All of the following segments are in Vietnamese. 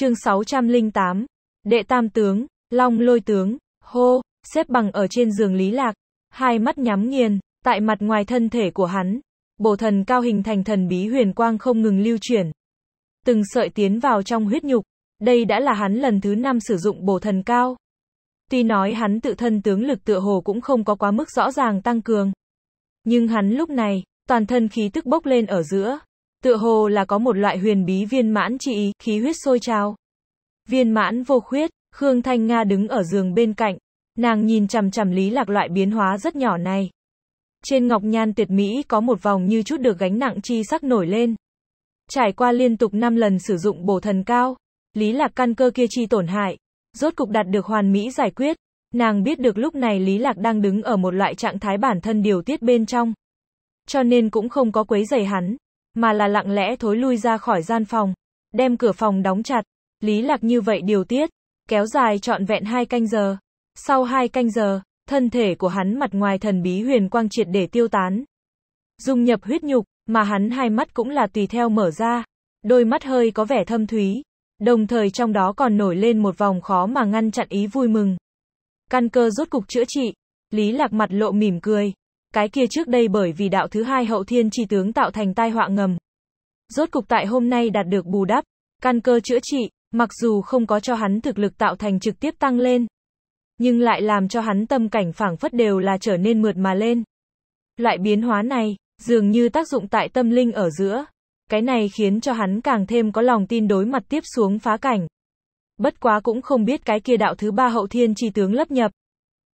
Chương 608. Đệ tam tướng, Long lôi tướng, hô, xếp bằng ở trên giường Lý Lạc, hai mắt nhắm nghiền, tại mặt ngoài thân thể của hắn, bổ thần cao hình thành thần bí huyền quang không ngừng lưu chuyển. Từng sợi tiến vào trong huyết nhục, đây đã là hắn lần thứ năm sử dụng bổ thần cao. Tuy nói hắn tự thân tướng lực tựa hồ cũng không có quá mức rõ ràng tăng cường. Nhưng hắn lúc này, toàn thân khí tức bốc lên ở giữa, Tựa hồ là có một loại huyền bí viên mãn trị ý, khí huyết sôi trào. Viên mãn vô khuyết, Khương Thanh Nga đứng ở giường bên cạnh, nàng nhìn chằm chằm Lý Lạc loại biến hóa rất nhỏ này. Trên ngọc nhan tuyệt mỹ có một vòng như chút được gánh nặng chi sắc nổi lên. Trải qua liên tục 5 lần sử dụng bổ thần cao, Lý Lạc căn cơ kia chi tổn hại, rốt cục đạt được hoàn mỹ giải quyết. Nàng biết được lúc này Lý Lạc đang đứng ở một loại trạng thái bản thân điều tiết bên trong. Cho nên cũng không có quấy rầy hắn, mà là lặng lẽ thối lui ra khỏi gian phòng, đem cửa phòng đóng chặt. Lý Lạc như vậy điều tiết, kéo dài trọn vẹn hai canh giờ. Sau hai canh giờ, thân thể của hắn mặt ngoài thần bí huyền quang triệt để tiêu tán. Dung nhập huyết nhục, mà hắn hai mắt cũng là tùy theo mở ra. Đôi mắt hơi có vẻ thâm thúy, đồng thời trong đó còn nổi lên một vòng khó mà ngăn chặn ý vui mừng. Căn cơ rốt cục chữa trị, Lý Lạc mặt lộ mỉm cười, cái kia trước đây bởi vì đạo thứ hai hậu thiên chi tướng tạo thành tai họa ngầm. Rốt cục tại hôm nay đạt được bù đắp, căn cơ chữa trị, mặc dù không có cho hắn thực lực tạo thành trực tiếp tăng lên, nhưng lại làm cho hắn tâm cảnh phảng phất đều là trở nên mượt mà lên. Loại biến hóa này, dường như tác dụng tại tâm linh ở giữa. Cái này khiến cho hắn càng thêm có lòng tin đối mặt tiếp xuống phá cảnh. Bất quá cũng không biết cái kia đạo thứ ba hậu thiên chi tướng lấp nhập.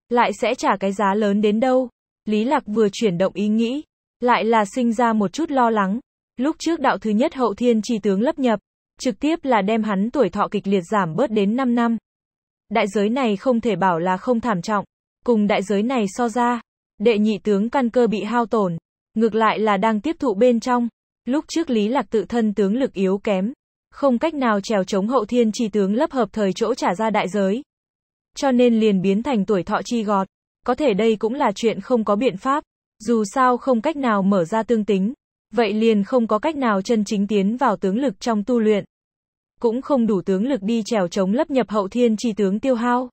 Lại sẽ trả cái giá lớn đến đâu. Lý Lạc vừa chuyển động ý nghĩ, lại là sinh ra một chút lo lắng. Lúc trước đạo thứ nhất hậu thiên chi tướng lấp nhập, trực tiếp là đem hắn tuổi thọ kịch liệt giảm bớt đến 5 năm. Đại giới này không thể bảo là không thảm trọng, cùng đại giới này so ra, đệ nhị tướng căn cơ bị hao tổn, ngược lại là đang tiếp thụ bên trong. Lúc trước Lý Lạc tự thân tướng lực yếu kém, không cách nào trèo chống hậu thiên chi tướng lấp hợp thời chỗ trả ra đại giới. Cho nên liền biến thành tuổi thọ chi gọt, có thể đây cũng là chuyện không có biện pháp, dù sao không cách nào mở ra tương tính, vậy liền không có cách nào chân chính tiến vào tướng lực trong tu luyện. Cũng không đủ tướng lực đi trèo chống lấp nhập hậu thiên chi tướng tiêu hao.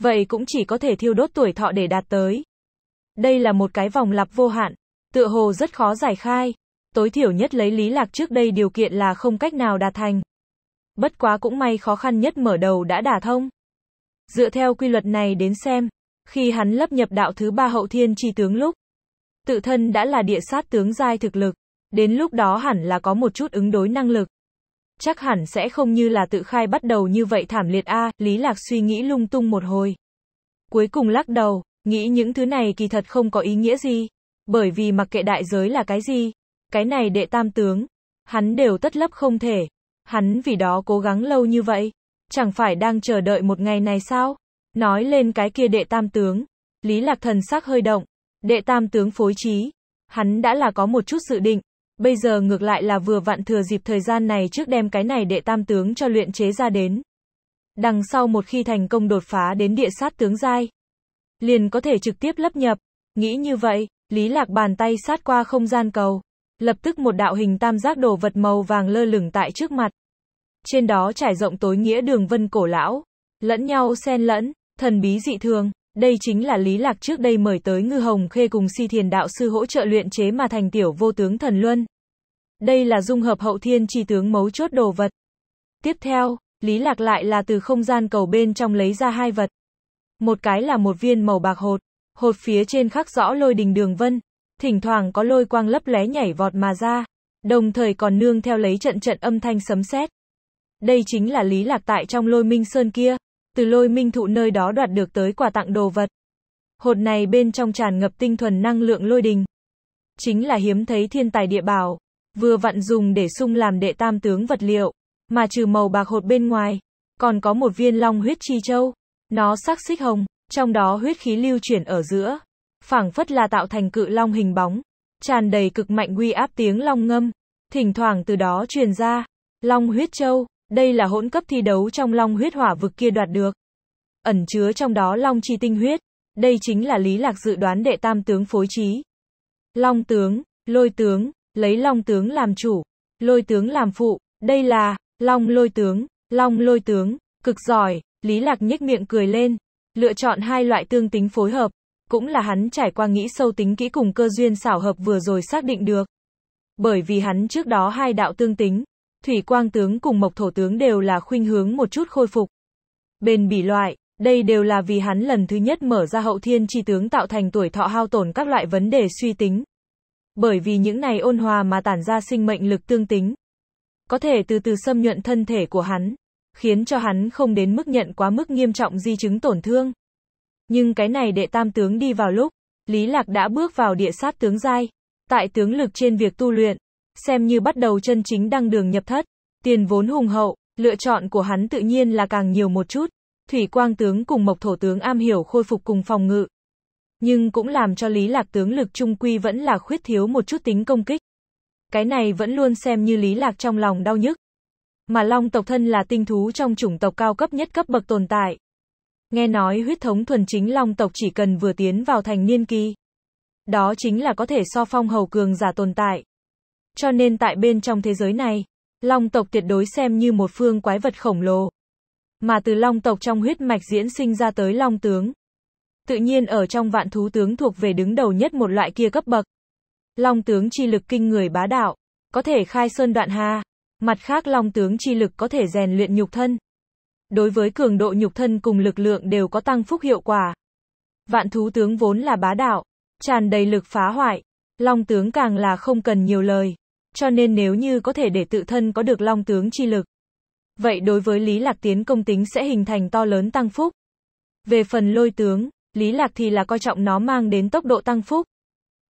Vậy cũng chỉ có thể thiêu đốt tuổi thọ để đạt tới. Đây là một cái vòng lặp vô hạn, tựa hồ rất khó giải khai, tối thiểu nhất lấy lý lạc trước đây điều kiện là không cách nào đạt thành. Bất quá cũng may khó khăn nhất mở đầu đã đả thông. Dựa theo quy luật này đến xem, khi hắn lấp nhập đạo thứ ba hậu thiên chi tướng lúc, tự thân đã là địa sát tướng giai thực lực, đến lúc đó hẳn là có một chút ứng đối năng lực. Chắc hẳn sẽ không như là tự khai bắt đầu như vậy thảm liệt a, Lý Lạc suy nghĩ lung tung một hồi. Cuối cùng lắc đầu, nghĩ những thứ này kỳ thật không có ý nghĩa gì, bởi vì mặc kệ đại giới là cái gì, cái này đệ tam tướng, hắn đều tất lấp không thể, hắn vì đó cố gắng lâu như vậy, chẳng phải đang chờ đợi một ngày này sao? Nói lên cái kia đệ tam tướng, Lý Lạc Thần sắc hơi động, đệ tam tướng phối trí, hắn đã là có một chút dự định, bây giờ ngược lại là vừa vặn thừa dịp thời gian này trước đem cái này đệ tam tướng cho luyện chế ra đến. Đằng sau một khi thành công đột phá đến địa sát tướng giai, liền có thể trực tiếp lấp nhập, nghĩ như vậy, Lý Lạc bàn tay sát qua không gian cầu, lập tức một đạo hình tam giác đồ vật màu vàng lơ lửng tại trước mặt. Trên đó trải rộng tối nghĩa đường vân cổ lão, lẫn nhau xen lẫn, thần bí dị thường. Đây chính là Lý Lạc trước đây mời tới Ngư Hồng Khê cùng Si Thiền Đạo Sư hỗ trợ luyện chế mà thành tiểu vô tướng thần luân. Đây là dung hợp hậu thiên chi tướng mấu chốt đồ vật. Tiếp theo, Lý Lạc lại là từ không gian cầu bên trong lấy ra hai vật. Một cái là một viên màu bạc hột, hột phía trên khắc rõ lôi đình đường vân, thỉnh thoảng có lôi quang lấp lé nhảy vọt mà ra, đồng thời còn nương theo lấy trận trận âm thanh sấm sét. Đây chính là Lý Lạc tại trong lôi minh sơn kia, từ lôi minh thụ nơi đó đoạt được tới quà tặng đồ vật. Hột này bên trong tràn ngập tinh thuần năng lượng lôi đình. Chính là hiếm thấy thiên tài địa bảo, vừa vặn dùng để sung làm đệ tam tướng vật liệu, mà trừ màu bạc hột bên ngoài, còn có một viên long huyết chi châu. Nó sắc xích hồng, trong đó huyết khí lưu chuyển ở giữa, phảng phất là tạo thành cự long hình bóng, tràn đầy cực mạnh uy áp tiếng long ngâm, thỉnh thoảng từ đó truyền ra. Long huyết châu, đây là hỗn cấp thi đấu trong long huyết hỏa vực kia đoạt được. Ẩn chứa trong đó long chi tinh huyết. Đây chính là lý lạc dự đoán đệ tam tướng phối trí. Long tướng, lôi tướng, lấy long tướng làm chủ, lôi tướng làm phụ, đây là, long lôi tướng, long lôi tướng, cực giỏi, Lý Lạc nhếch miệng cười lên, lựa chọn hai loại tương tính phối hợp, cũng là hắn trải qua nghĩ sâu tính kỹ cùng cơ duyên xảo hợp vừa rồi xác định được. Bởi vì hắn trước đó hai đạo tương tính, Thủy Quang tướng cùng Mộc Thổ tướng đều là khuynh hướng một chút khôi phục. Bền bỉ loại, đây đều là vì hắn lần thứ nhất mở ra hậu thiên chi tướng tạo thành tuổi thọ hao tổn các loại vấn đề suy tính. Bởi vì những này ôn hòa mà tản ra sinh mệnh lực tương tính. Có thể từ từ xâm nhuận thân thể của hắn, khiến cho hắn không đến mức nhận quá mức nghiêm trọng di chứng tổn thương. Nhưng cái này đệ tam tướng đi vào lúc, Lý Lạc đã bước vào địa sát tướng giai. Tại tướng lực trên việc tu luyện, xem như bắt đầu chân chính đăng đường nhập thất. Tiền vốn hùng hậu, lựa chọn của hắn tự nhiên là càng nhiều một chút. Thủy Quang tướng cùng Mộc Thổ tướng am hiểu khôi phục cùng phòng ngự. Nhưng cũng làm cho Lý Lạc tướng lực trung quy vẫn là khuyết thiếu một chút tính công kích. Cái này vẫn luôn xem như Lý Lạc trong lòng đau nhức. Mà Long tộc thân là tinh thú trong chủng tộc cao cấp nhất cấp bậc tồn tại. Nghe nói huyết thống thuần chính Long tộc chỉ cần vừa tiến vào thành niên kỳ. Đó chính là có thể so phong hầu cường giả tồn tại. Cho nên tại bên trong thế giới này, Long tộc tuyệt đối xem như một phương quái vật khổng lồ. Mà từ Long tộc trong huyết mạch diễn sinh ra tới Long tướng. Tự nhiên ở trong vạn thú tướng thuộc về đứng đầu nhất một loại kia cấp bậc. Long tướng chi lực kinh người bá đạo, có thể khai sơn đoạn hà. Mặt khác Long tướng chi lực có thể rèn luyện nhục thân. Đối với cường độ nhục thân cùng lực lượng đều có tăng phúc hiệu quả. Vạn thú tướng vốn là bá đạo, tràn đầy lực phá hoại, Long tướng càng là không cần nhiều lời cho nên nếu như có thể để tự thân có được long tướng chi lực. Vậy đối với Lý Lạc tiến công tính sẽ hình thành to lớn tăng phúc. Về phần lôi tướng, Lý Lạc thì là coi trọng nó mang đến tốc độ tăng phúc.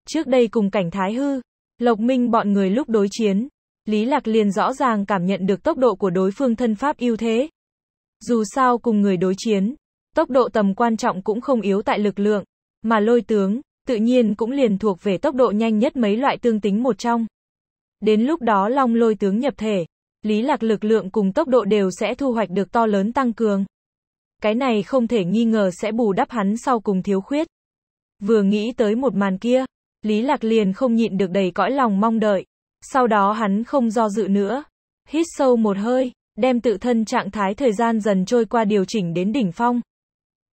Trước đây cùng cảnh Thái Hư, Lộc Minh bọn người lúc đối chiến, Lý Lạc liền rõ ràng cảm nhận được tốc độ của đối phương thân pháp ưu thế. Dù sao cùng người đối chiến, tốc độ tầm quan trọng cũng không yếu tại lực lượng, mà lôi tướng, tự nhiên cũng liền thuộc về tốc độ nhanh nhất mấy loại tương tính một trong. Đến lúc đó long lôi tướng nhập thể, lý lạc lực lượng cùng tốc độ đều sẽ thu hoạch được to lớn tăng cường. Cái này không thể nghi ngờ sẽ bù đắp hắn sau cùng thiếu khuyết. Vừa nghĩ tới một màn kia, Lý Lạc liền không nhịn được đầy cõi lòng mong đợi. Sau đó hắn không do dự nữa. Hít sâu một hơi, đem tự thân trạng thái thời gian dần trôi qua điều chỉnh đến đỉnh phong.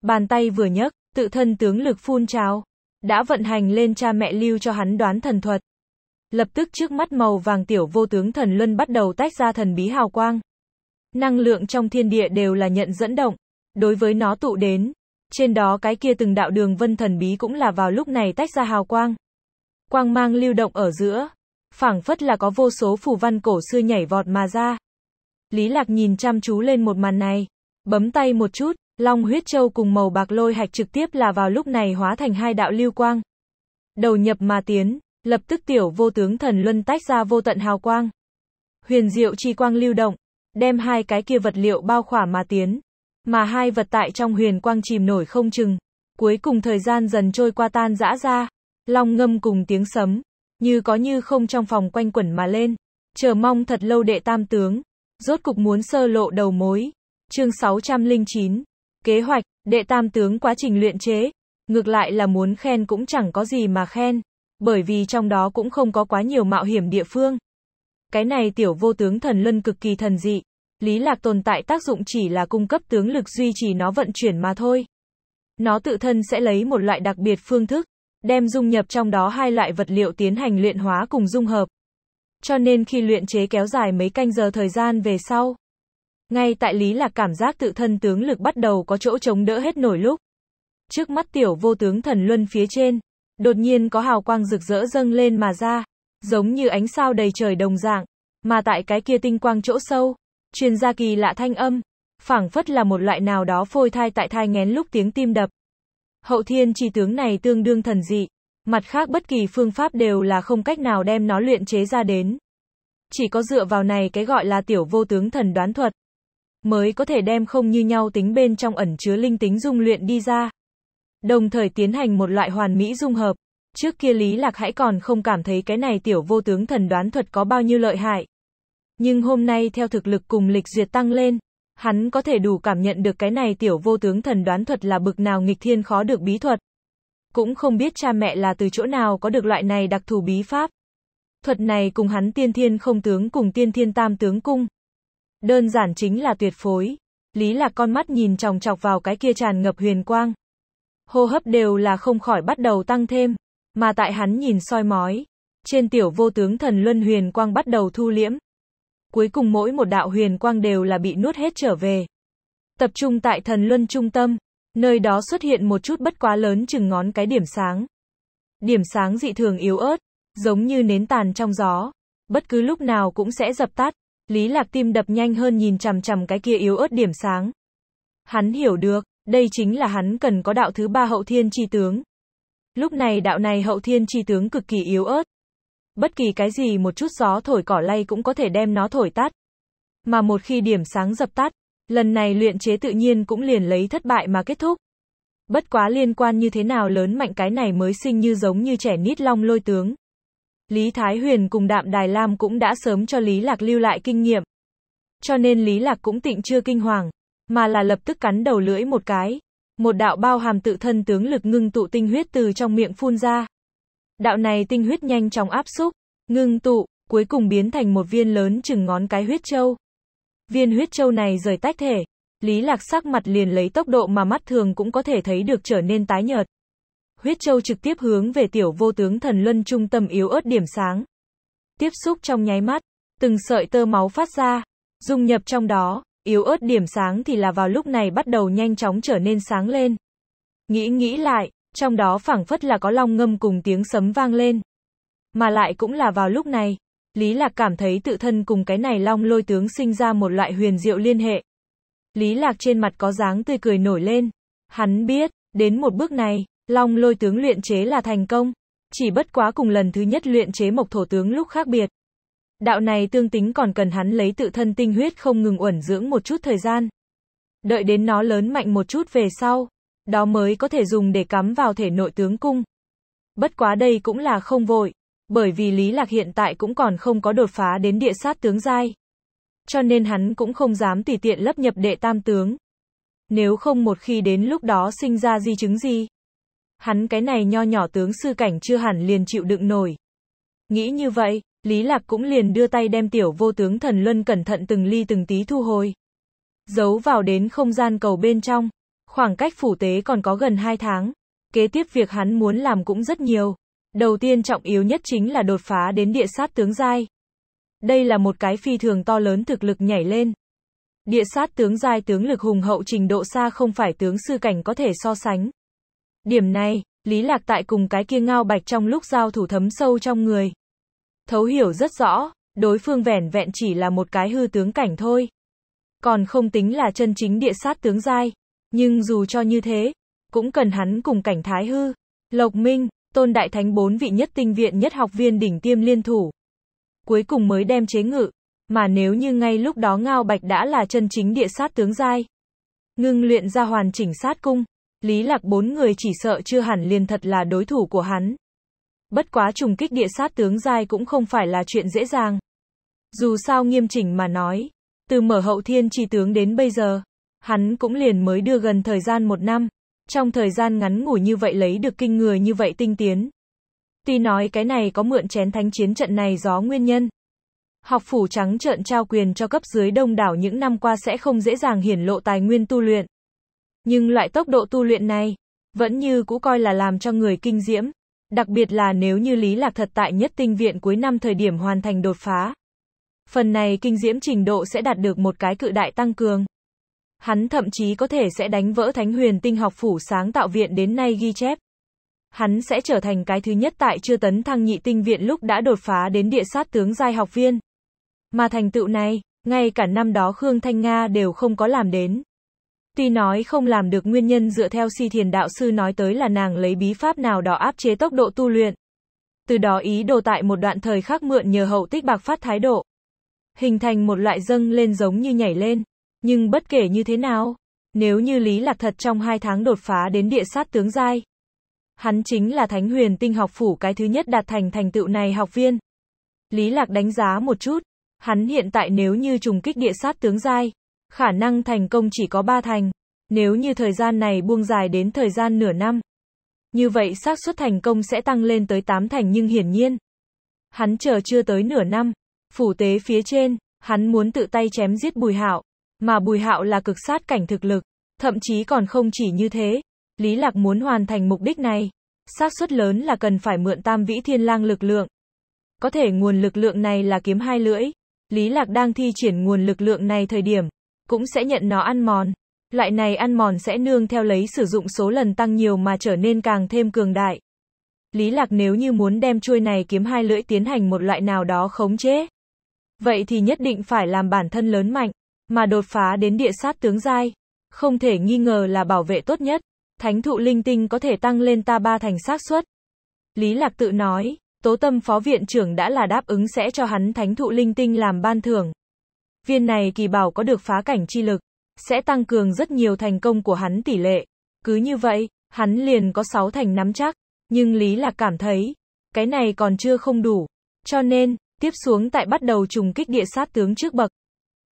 Bàn tay vừa nhấc, tự thân tướng lực phun trào. Đã vận hành lên cha mẹ lưu cho hắn đoán thần thuật. Lập tức trước mắt màu vàng tiểu vô tướng thần luân bắt đầu tách ra thần bí hào quang. Năng lượng trong thiên địa đều là nhận dẫn động, đối với nó tụ đến. Trên đó cái kia từng đạo đường vân thần bí cũng là vào lúc này tách ra hào quang. Quang mang lưu động ở giữa, phảng phất là có vô số phù văn cổ xưa nhảy vọt mà ra. Lý Lạc nhìn chăm chú lên một màn này, bấm tay một chút, long huyết châu cùng màu bạc lôi hạch trực tiếp là vào lúc này hóa thành hai đạo lưu quang. Đầu nhập mà tiến, Lập tức tiểu vô tướng thần luân tách ra vô tận hào quang. Huyền diệu chi quang lưu động, đem hai cái kia vật liệu bao khỏa mà tiến. Mà hai vật tại trong huyền quang chìm nổi không chừng. Cuối cùng thời gian dần trôi qua tan dã ra. Long ngâm cùng tiếng sấm, như có như không trong phòng quanh quẩn mà lên. Chờ mong thật lâu đệ tam tướng, rốt cục muốn sơ lộ đầu mối. Chương 609. Kế hoạch, đệ tam tướng quá trình luyện chế, ngược lại là muốn khen cũng chẳng có gì mà khen bởi vì trong đó cũng không có quá nhiều mạo hiểm địa phương. Cái này tiểu vô tướng thần luân cực kỳ thần dị, Lý Lạc tồn tại tác dụng chỉ là cung cấp tướng lực duy trì nó vận chuyển mà thôi. Nó tự thân sẽ lấy một loại đặc biệt phương thức, đem dung nhập trong đó hai loại vật liệu tiến hành luyện hóa cùng dung hợp. Cho nên khi luyện chế kéo dài mấy canh giờ thời gian về sau, ngay tại Lý Lạc cảm giác tự thân tướng lực bắt đầu có chỗ chống đỡ hết nổi lúc. Trước mắt tiểu vô tướng thần luân phía trên, đột nhiên có hào quang rực rỡ dâng lên mà ra, giống như ánh sao đầy trời đồng dạng, mà tại cái kia tinh quang chỗ sâu, truyền ra kỳ lạ thanh âm, phảng phất là một loại nào đó phôi thai tại thai ngén lúc tiếng tim đập. Hậu thiên chi tướng này tương đương thần dị, mặt khác bất kỳ phương pháp đều là không cách nào đem nó luyện chế ra đến. Chỉ có dựa vào này cái gọi là tiểu vô tướng thần đoán thuật, mới có thể đem không như nhau tính bên trong ẩn chứa linh tính dung luyện đi ra đồng thời tiến hành một loại hoàn mỹ dung hợp. Trước kia Lý Lạc hãy còn không cảm thấy cái này tiểu vô tướng thần đoán thuật có bao nhiêu lợi hại. Nhưng hôm nay theo thực lực cùng lịch duyệt tăng lên, hắn có thể đủ cảm nhận được cái này tiểu vô tướng thần đoán thuật là bực nào nghịch thiên khó được bí thuật. Cũng không biết cha mẹ là từ chỗ nào có được loại này đặc thù bí pháp. Thuật này cùng hắn tiên thiên không tướng cùng tiên thiên tam tướng cung. Đơn giản chính là tuyệt phối. Lý Lạc con mắt nhìn tròng trọc vào cái kia tràn ngập huyền quang hô hấp đều là không khỏi bắt đầu tăng thêm, mà tại hắn nhìn soi mói, trên tiểu vô tướng thần luân huyền quang bắt đầu thu liễm. Cuối cùng mỗi một đạo huyền quang đều là bị nuốt hết trở về. Tập trung tại thần luân trung tâm, nơi đó xuất hiện một chút bất quá lớn chừng ngón cái điểm sáng. Điểm sáng dị thường yếu ớt, giống như nến tàn trong gió, bất cứ lúc nào cũng sẽ dập tắt. Lý Lạc tim đập nhanh hơn nhìn chằm chằm cái kia yếu ớt điểm sáng. Hắn hiểu được, đây chính là hắn cần có đạo thứ ba hậu thiên chi tướng. Lúc này đạo này hậu thiên chi tướng cực kỳ yếu ớt. Bất kỳ cái gì một chút gió thổi cỏ lay cũng có thể đem nó thổi tắt. Mà một khi điểm sáng dập tắt, lần này luyện chế tự nhiên cũng liền lấy thất bại mà kết thúc. Bất quá liên quan như thế nào lớn mạnh cái này mới sinh như giống như trẻ nít long lôi tướng. Lý Thái Huyền cùng Đạm Đài Lam cũng đã sớm cho Lý Lạc lưu lại kinh nghiệm. Cho nên Lý Lạc cũng tịnh chưa kinh hoàng mà là lập tức cắn đầu lưỡi một cái. Một đạo bao hàm tự thân tướng lực ngưng tụ tinh huyết từ trong miệng phun ra. Đạo này tinh huyết nhanh chóng áp xúc, ngưng tụ, cuối cùng biến thành một viên lớn chừng ngón cái huyết châu. Viên huyết châu này rời tách thể, Lý Lạc sắc mặt liền lấy tốc độ mà mắt thường cũng có thể thấy được trở nên tái nhợt. Huyết châu trực tiếp hướng về tiểu vô tướng thần luân trung tâm yếu ớt điểm sáng. Tiếp xúc trong nháy mắt, từng sợi tơ máu phát ra, dung nhập trong đó, Yếu ớt điểm sáng thì là vào lúc này bắt đầu nhanh chóng trở nên sáng lên. Nghĩ nghĩ lại, trong đó phảng phất là có long ngâm cùng tiếng sấm vang lên. Mà lại cũng là vào lúc này, Lý Lạc cảm thấy tự thân cùng cái này long lôi tướng sinh ra một loại huyền diệu liên hệ. Lý Lạc trên mặt có dáng tươi cười nổi lên. Hắn biết, đến một bước này, long lôi tướng luyện chế là thành công. Chỉ bất quá cùng lần thứ nhất luyện chế mộc thổ tướng lúc khác biệt, Đạo này tương tính còn cần hắn lấy tự thân tinh huyết không ngừng uẩn dưỡng một chút thời gian. Đợi đến nó lớn mạnh một chút về sau, đó mới có thể dùng để cắm vào thể nội tướng cung. Bất quá đây cũng là không vội, bởi vì Lý Lạc hiện tại cũng còn không có đột phá đến địa sát tướng giai. Cho nên hắn cũng không dám tùy tiện lấp nhập đệ tam tướng. Nếu không một khi đến lúc đó sinh ra di chứng gì. Hắn cái này nho nhỏ tướng sư cảnh chưa hẳn liền chịu đựng nổi. Nghĩ như vậy, Lý Lạc cũng liền đưa tay đem tiểu vô tướng thần luân cẩn thận từng ly từng tí thu hồi. Giấu vào đến không gian cầu bên trong. Khoảng cách phủ tế còn có gần 2 tháng. Kế tiếp việc hắn muốn làm cũng rất nhiều. Đầu tiên trọng yếu nhất chính là đột phá đến địa sát tướng giai. Đây là một cái phi thường to lớn thực lực nhảy lên. Địa sát tướng giai tướng lực hùng hậu trình độ xa không phải tướng sư cảnh có thể so sánh. Điểm này, Lý Lạc tại cùng cái kia ngao bạch trong lúc giao thủ thấm sâu trong người thấu hiểu rất rõ, đối phương vẻn vẹn chỉ là một cái hư tướng cảnh thôi. Còn không tính là chân chính địa sát tướng giai, nhưng dù cho như thế, cũng cần hắn cùng cảnh thái hư, Lộc Minh, Tôn Đại Thánh bốn vị nhất tinh viện nhất học viên đỉnh tiêm liên thủ. Cuối cùng mới đem chế ngự, mà nếu như ngay lúc đó Ngao Bạch đã là chân chính địa sát tướng giai, ngưng luyện ra hoàn chỉnh sát cung, Lý Lạc bốn người chỉ sợ chưa hẳn liền thật là đối thủ của hắn. Bất quá trùng kích địa sát tướng giai cũng không phải là chuyện dễ dàng. Dù sao nghiêm chỉnh mà nói, từ mở hậu thiên chi tướng đến bây giờ, hắn cũng liền mới đưa gần thời gian một năm. Trong thời gian ngắn ngủ như vậy lấy được kinh người như vậy tinh tiến. Tuy nói cái này có mượn chén thánh chiến trận này gió nguyên nhân. Học phủ trắng trợn trao quyền cho cấp dưới đông đảo những năm qua sẽ không dễ dàng hiển lộ tài nguyên tu luyện. Nhưng loại tốc độ tu luyện này, vẫn như cũ coi là làm cho người kinh diễm đặc biệt là nếu như Lý Lạc thật tại nhất tinh viện cuối năm thời điểm hoàn thành đột phá. Phần này kinh diễm trình độ sẽ đạt được một cái cự đại tăng cường. Hắn thậm chí có thể sẽ đánh vỡ Thánh Huyền Tinh học phủ sáng tạo viện đến nay ghi chép. Hắn sẽ trở thành cái thứ nhất tại chưa tấn thăng nhị tinh viện lúc đã đột phá đến địa sát tướng giai học viên. Mà thành tựu này, ngay cả năm đó Khương Thanh Nga đều không có làm đến. Tuy nói không làm được nguyên nhân dựa theo si thiền đạo sư nói tới là nàng lấy bí pháp nào đó áp chế tốc độ tu luyện. Từ đó ý đồ tại một đoạn thời khắc mượn nhờ hậu tích bạc phát thái độ. Hình thành một loại dâng lên giống như nhảy lên. Nhưng bất kể như thế nào, nếu như Lý Lạc thật trong hai tháng đột phá đến địa sát tướng giai, hắn chính là thánh huyền tinh học phủ cái thứ nhất đạt thành thành tựu này học viên. Lý Lạc đánh giá một chút, hắn hiện tại nếu như trùng kích địa sát tướng giai, khả năng thành công chỉ có 3 thành. Nếu như thời gian này buông dài đến thời gian nửa năm, như vậy xác suất thành công sẽ tăng lên tới 8 thành nhưng hiển nhiên, hắn chờ chưa tới nửa năm, phủ tế phía trên, hắn muốn tự tay chém giết Bùi Hạo, mà Bùi Hạo là cực sát cảnh thực lực, thậm chí còn không chỉ như thế, Lý Lạc muốn hoàn thành mục đích này, xác suất lớn là cần phải mượn Tam Vĩ Thiên Lang lực lượng. Có thể nguồn lực lượng này là kiếm hai lưỡi, Lý Lạc đang thi triển nguồn lực lượng này thời điểm, cũng sẽ nhận nó ăn mòn. Loại này ăn mòn sẽ nương theo lấy sử dụng số lần tăng nhiều mà trở nên càng thêm cường đại. Lý Lạc nếu như muốn đem chuôi này kiếm hai lưỡi tiến hành một loại nào đó khống chế. Vậy thì nhất định phải làm bản thân lớn mạnh, mà đột phá đến địa sát tướng giai. Không thể nghi ngờ là bảo vệ tốt nhất. Thánh thụ linh tinh có thể tăng lên ta ba thành xác suất. Lý Lạc tự nói, tố tâm phó viện trưởng đã là đáp ứng sẽ cho hắn thánh thụ linh tinh làm ban thưởng. Viên này kỳ bảo có được phá cảnh chi lực, sẽ tăng cường rất nhiều thành công của hắn tỷ lệ. Cứ như vậy, hắn liền có 6 thành nắm chắc, nhưng Lý Lạc cảm thấy, cái này còn chưa không đủ. Cho nên, tiếp xuống tại bắt đầu trùng kích địa sát tướng trước bậc.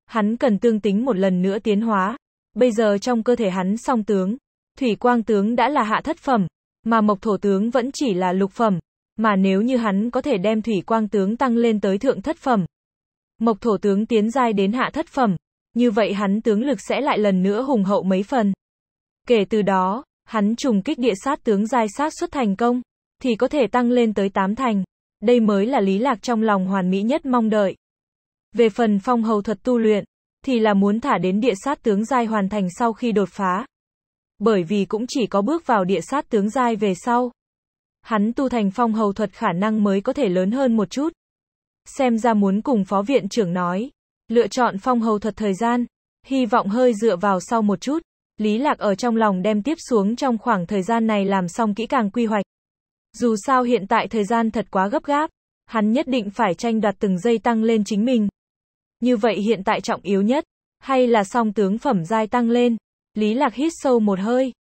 Hắn cần tương tính một lần nữa tiến hóa. Bây giờ trong cơ thể hắn song tướng, thủy quang tướng đã là hạ thất phẩm, mà mộc thổ tướng vẫn chỉ là lục phẩm. Mà nếu như hắn có thể đem thủy quang tướng tăng lên tới thượng thất phẩm, Mộc thổ tướng tiến giai đến hạ thất phẩm, như vậy hắn tướng lực sẽ lại lần nữa hùng hậu mấy phần. Kể từ đó, hắn trùng kích địa sát tướng giai sát xuất thành công, thì có thể tăng lên tới 8 thành. Đây mới là lý lạc trong lòng hoàn mỹ nhất mong đợi. Về phần phong hầu thuật tu luyện, thì là muốn thả đến địa sát tướng giai hoàn thành sau khi đột phá. Bởi vì cũng chỉ có bước vào địa sát tướng giai về sau. Hắn tu thành phong hầu thuật khả năng mới có thể lớn hơn một chút xem ra muốn cùng phó viện trưởng nói. Lựa chọn phong hầu thật thời gian, hy vọng hơi dựa vào sau một chút. Lý Lạc ở trong lòng đem tiếp xuống trong khoảng thời gian này làm xong kỹ càng quy hoạch. Dù sao hiện tại thời gian thật quá gấp gáp, hắn nhất định phải tranh đoạt từng giây tăng lên chính mình. Như vậy hiện tại trọng yếu nhất, hay là song tướng phẩm giai tăng lên. Lý Lạc hít sâu một hơi,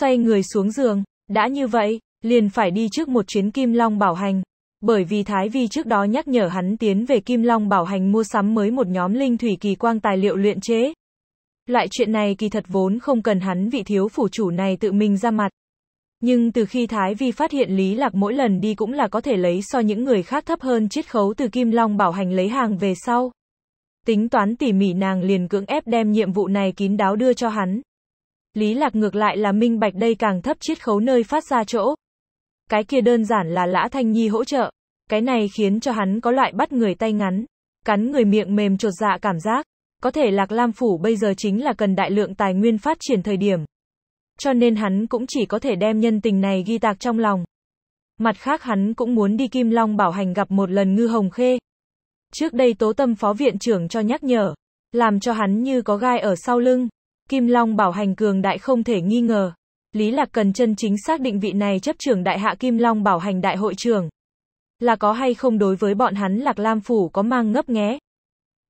xoay người xuống giường, đã như vậy, liền phải đi trước một chuyến kim long bảo hành. Bởi vì Thái Vi trước đó nhắc nhở hắn tiến về Kim Long bảo hành mua sắm mới một nhóm linh thủy kỳ quang tài liệu luyện chế. Loại chuyện này kỳ thật vốn không cần hắn vị thiếu phủ chủ này tự mình ra mặt. Nhưng từ khi Thái Vi phát hiện Lý Lạc mỗi lần đi cũng là có thể lấy so những người khác thấp hơn chiết khấu từ Kim Long bảo hành lấy hàng về sau. Tính toán tỉ mỉ nàng liền cưỡng ép đem nhiệm vụ này kín đáo đưa cho hắn. Lý Lạc ngược lại là minh bạch đây càng thấp chiết khấu nơi phát ra chỗ, cái kia đơn giản là Lã Thanh Nhi hỗ trợ. Cái này khiến cho hắn có loại bắt người tay ngắn, cắn người miệng mềm trột dạ cảm giác. Có thể Lạc Lam Phủ bây giờ chính là cần đại lượng tài nguyên phát triển thời điểm. Cho nên hắn cũng chỉ có thể đem nhân tình này ghi tạc trong lòng. Mặt khác hắn cũng muốn đi Kim Long bảo hành gặp một lần Ngư Hồng Khê. Trước đây tố tâm phó viện trưởng cho nhắc nhở, làm cho hắn như có gai ở sau lưng. Kim Long bảo hành cường đại không thể nghi ngờ, Lý Lạc cần chân chính xác định vị này chấp trưởng đại hạ Kim Long bảo hành đại hội trưởng. Là có hay không đối với bọn hắn Lạc Lam Phủ có mang ngấp nghé.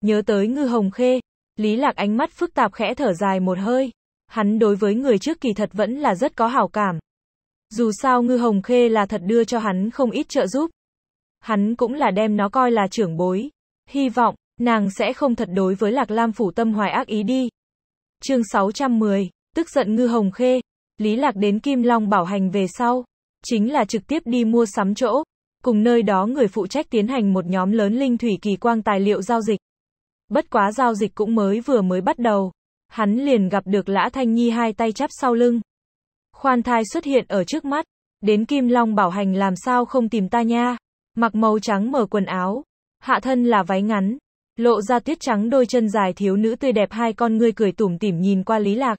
Nhớ tới ngư hồng khê, Lý Lạc ánh mắt phức tạp khẽ thở dài một hơi. Hắn đối với người trước kỳ thật vẫn là rất có hảo cảm. Dù sao ngư hồng khê là thật đưa cho hắn không ít trợ giúp. Hắn cũng là đem nó coi là trưởng bối. Hy vọng, nàng sẽ không thật đối với Lạc Lam Phủ tâm hoài ác ý đi. Chương 610, tức giận ngư hồng khê, Lý Lạc đến Kim Long bảo hành về sau, chính là trực tiếp đi mua sắm chỗ, cùng nơi đó người phụ trách tiến hành một nhóm lớn linh thủy kỳ quang tài liệu giao dịch. Bất quá giao dịch cũng mới vừa mới bắt đầu, hắn liền gặp được Lã Thanh Nhi hai tay chắp sau lưng. Khoan thai xuất hiện ở trước mắt, đến Kim Long bảo hành làm sao không tìm ta nha, mặc màu trắng mở quần áo, hạ thân là váy ngắn, lộ ra tuyết trắng đôi chân dài thiếu nữ tươi đẹp hai con ngươi cười tủm tỉm nhìn qua Lý Lạc.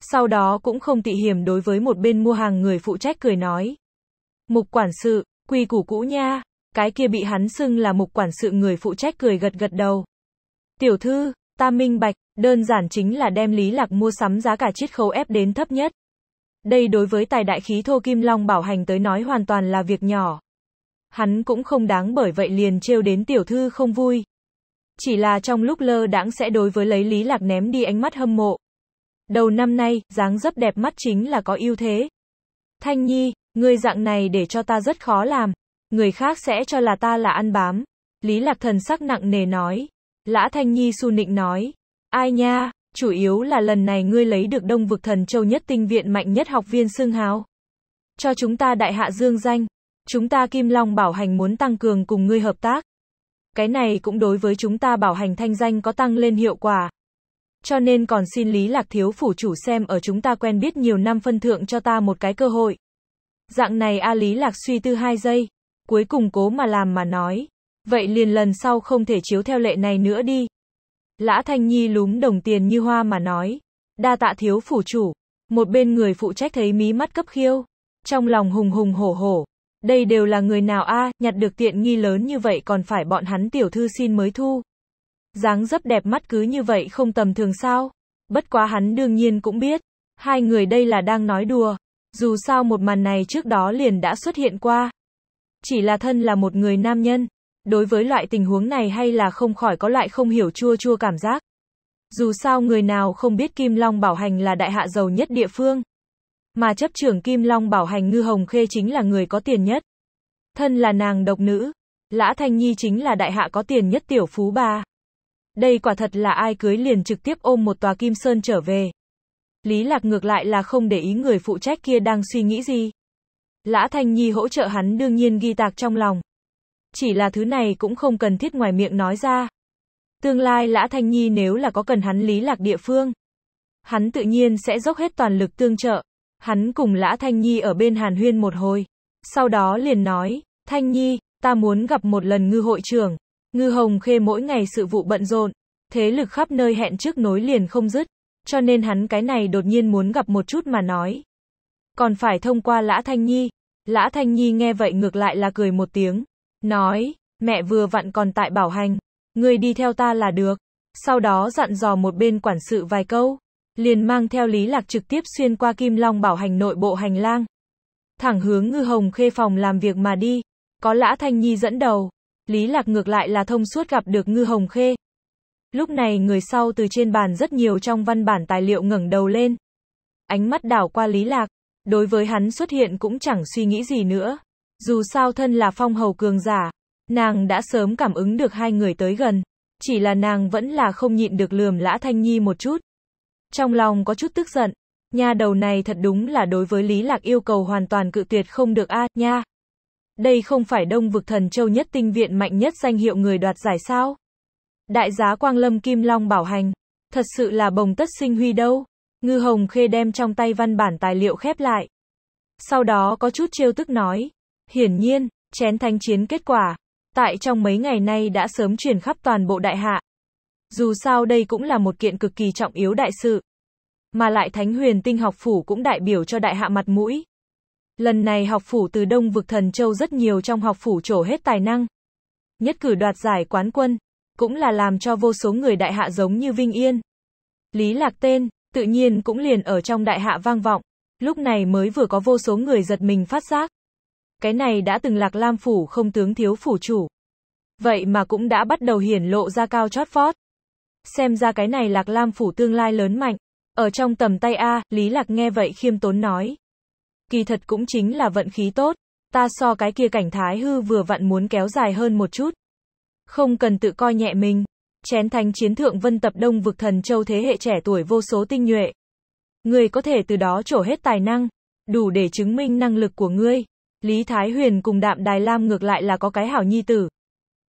Sau đó cũng không tị hiểm đối với một bên mua hàng người phụ trách cười nói. Mục quản sự, quy củ cũ nha. Cái kia bị hắn xưng là mục quản sự người phụ trách cười gật gật đầu. Tiểu thư, ta minh bạch, đơn giản chính là đem lý lạc mua sắm giá cả chiết khấu ép đến thấp nhất. Đây đối với tài đại khí thô kim long bảo hành tới nói hoàn toàn là việc nhỏ. Hắn cũng không đáng bởi vậy liền trêu đến tiểu thư không vui. Chỉ là trong lúc lơ đãng sẽ đối với lấy lý lạc ném đi ánh mắt hâm mộ. Đầu năm nay, dáng dấp đẹp mắt chính là có ưu thế. Thanh Nhi, người dạng này để cho ta rất khó làm. Người khác sẽ cho là ta là ăn bám. Lý Lạc Thần sắc nặng nề nói. Lã Thanh Nhi su nịnh nói. Ai nha, chủ yếu là lần này ngươi lấy được đông vực thần châu nhất tinh viện mạnh nhất học viên xương hào. Cho chúng ta đại hạ dương danh. Chúng ta Kim Long bảo hành muốn tăng cường cùng ngươi hợp tác. Cái này cũng đối với chúng ta bảo hành thanh danh có tăng lên hiệu quả. Cho nên còn xin Lý Lạc Thiếu Phủ chủ xem ở chúng ta quen biết nhiều năm phân thượng cho ta một cái cơ hội. Dạng này A Lý Lạc suy tư hai giây, cuối cùng cố mà làm mà nói. Vậy liền lần sau không thể chiếu theo lệ này nữa đi. Lã Thanh Nhi lúm đồng tiền như hoa mà nói. Đa tạ thiếu phủ chủ. Một bên người phụ trách thấy mí mắt cấp khiêu. Trong lòng hùng hùng hổ hổ. Đây đều là người nào a à, nhặt được tiện nghi lớn như vậy còn phải bọn hắn tiểu thư xin mới thu dáng dấp đẹp mắt cứ như vậy không tầm thường sao. Bất quá hắn đương nhiên cũng biết, hai người đây là đang nói đùa, dù sao một màn này trước đó liền đã xuất hiện qua. Chỉ là thân là một người nam nhân, đối với loại tình huống này hay là không khỏi có loại không hiểu chua chua cảm giác. Dù sao người nào không biết Kim Long Bảo Hành là đại hạ giàu nhất địa phương. Mà chấp trưởng Kim Long Bảo Hành Ngư Hồng Khê chính là người có tiền nhất. Thân là nàng độc nữ, Lã Thanh Nhi chính là đại hạ có tiền nhất tiểu phú bà. Đây quả thật là ai cưới liền trực tiếp ôm một tòa kim sơn trở về. Lý Lạc ngược lại là không để ý người phụ trách kia đang suy nghĩ gì. Lã Thanh Nhi hỗ trợ hắn đương nhiên ghi tạc trong lòng. Chỉ là thứ này cũng không cần thiết ngoài miệng nói ra. Tương lai Lã Thanh Nhi nếu là có cần hắn Lý Lạc địa phương. Hắn tự nhiên sẽ dốc hết toàn lực tương trợ. Hắn cùng Lã Thanh Nhi ở bên Hàn Huyên một hồi. Sau đó liền nói, Thanh Nhi, ta muốn gặp một lần ngư hội trưởng. Ngư Hồng Khê mỗi ngày sự vụ bận rộn, thế lực khắp nơi hẹn trước nối liền không dứt, cho nên hắn cái này đột nhiên muốn gặp một chút mà nói. Còn phải thông qua Lã Thanh Nhi. Lã Thanh Nhi nghe vậy ngược lại là cười một tiếng, nói, mẹ vừa vặn còn tại bảo hành, người đi theo ta là được. Sau đó dặn dò một bên quản sự vài câu, liền mang theo Lý Lạc trực tiếp xuyên qua Kim Long bảo hành nội bộ hành lang. Thẳng hướng ngư hồng khê phòng làm việc mà đi, có Lã Thanh Nhi dẫn đầu, Lý Lạc ngược lại là thông suốt gặp được Ngư Hồng Khê. Lúc này người sau từ trên bàn rất nhiều trong văn bản tài liệu ngẩng đầu lên. Ánh mắt đảo qua Lý Lạc, đối với hắn xuất hiện cũng chẳng suy nghĩ gì nữa. Dù sao thân là phong hầu cường giả, nàng đã sớm cảm ứng được hai người tới gần. Chỉ là nàng vẫn là không nhịn được lườm lã thanh nhi một chút. Trong lòng có chút tức giận, nha đầu này thật đúng là đối với Lý Lạc yêu cầu hoàn toàn cự tuyệt không được a nha. Đây không phải Đông vực thần châu nhất tinh viện mạnh nhất danh hiệu người đoạt giải sao? Đại giá Quang Lâm Kim Long bảo hành, thật sự là bồng tất sinh huy đâu. Ngư Hồng Khê đem trong tay văn bản tài liệu khép lại. Sau đó có chút trêu tức nói. Hiển nhiên, chén thanh chiến kết quả, tại trong mấy ngày nay đã sớm truyền khắp toàn bộ đại hạ. Dù sao đây cũng là một kiện cực kỳ trọng yếu đại sự. Mà lại Thánh Huyền Tinh học phủ cũng đại biểu cho đại hạ mặt mũi. Lần này học phủ từ Đông vực Thần Châu rất nhiều trong học phủ trổ hết tài năng. Nhất cử đoạt giải quán quân, cũng là làm cho vô số người đại hạ giống như Vinh Yên. Lý Lạc tên, tự nhiên cũng liền ở trong đại hạ vang vọng, lúc này mới vừa có vô số người giật mình phát giác. Cái này đã từng Lạc Lam phủ không tướng thiếu phủ chủ. Vậy mà cũng đã bắt đầu hiển lộ ra cao chót vót. Xem ra cái này Lạc Lam phủ tương lai lớn mạnh. Ở trong tầm tay A, Lý Lạc nghe vậy khiêm tốn nói kỳ thật cũng chính là vận khí tốt, ta so cái kia cảnh thái hư vừa vặn muốn kéo dài hơn một chút. Không cần tự coi nhẹ mình, chén thánh chiến thượng vân tập đông vực thần châu thế hệ trẻ tuổi vô số tinh nhuệ. Người có thể từ đó trổ hết tài năng, đủ để chứng minh năng lực của ngươi. Lý Thái Huyền cùng đạm Đài Lam ngược lại là có cái hảo nhi tử.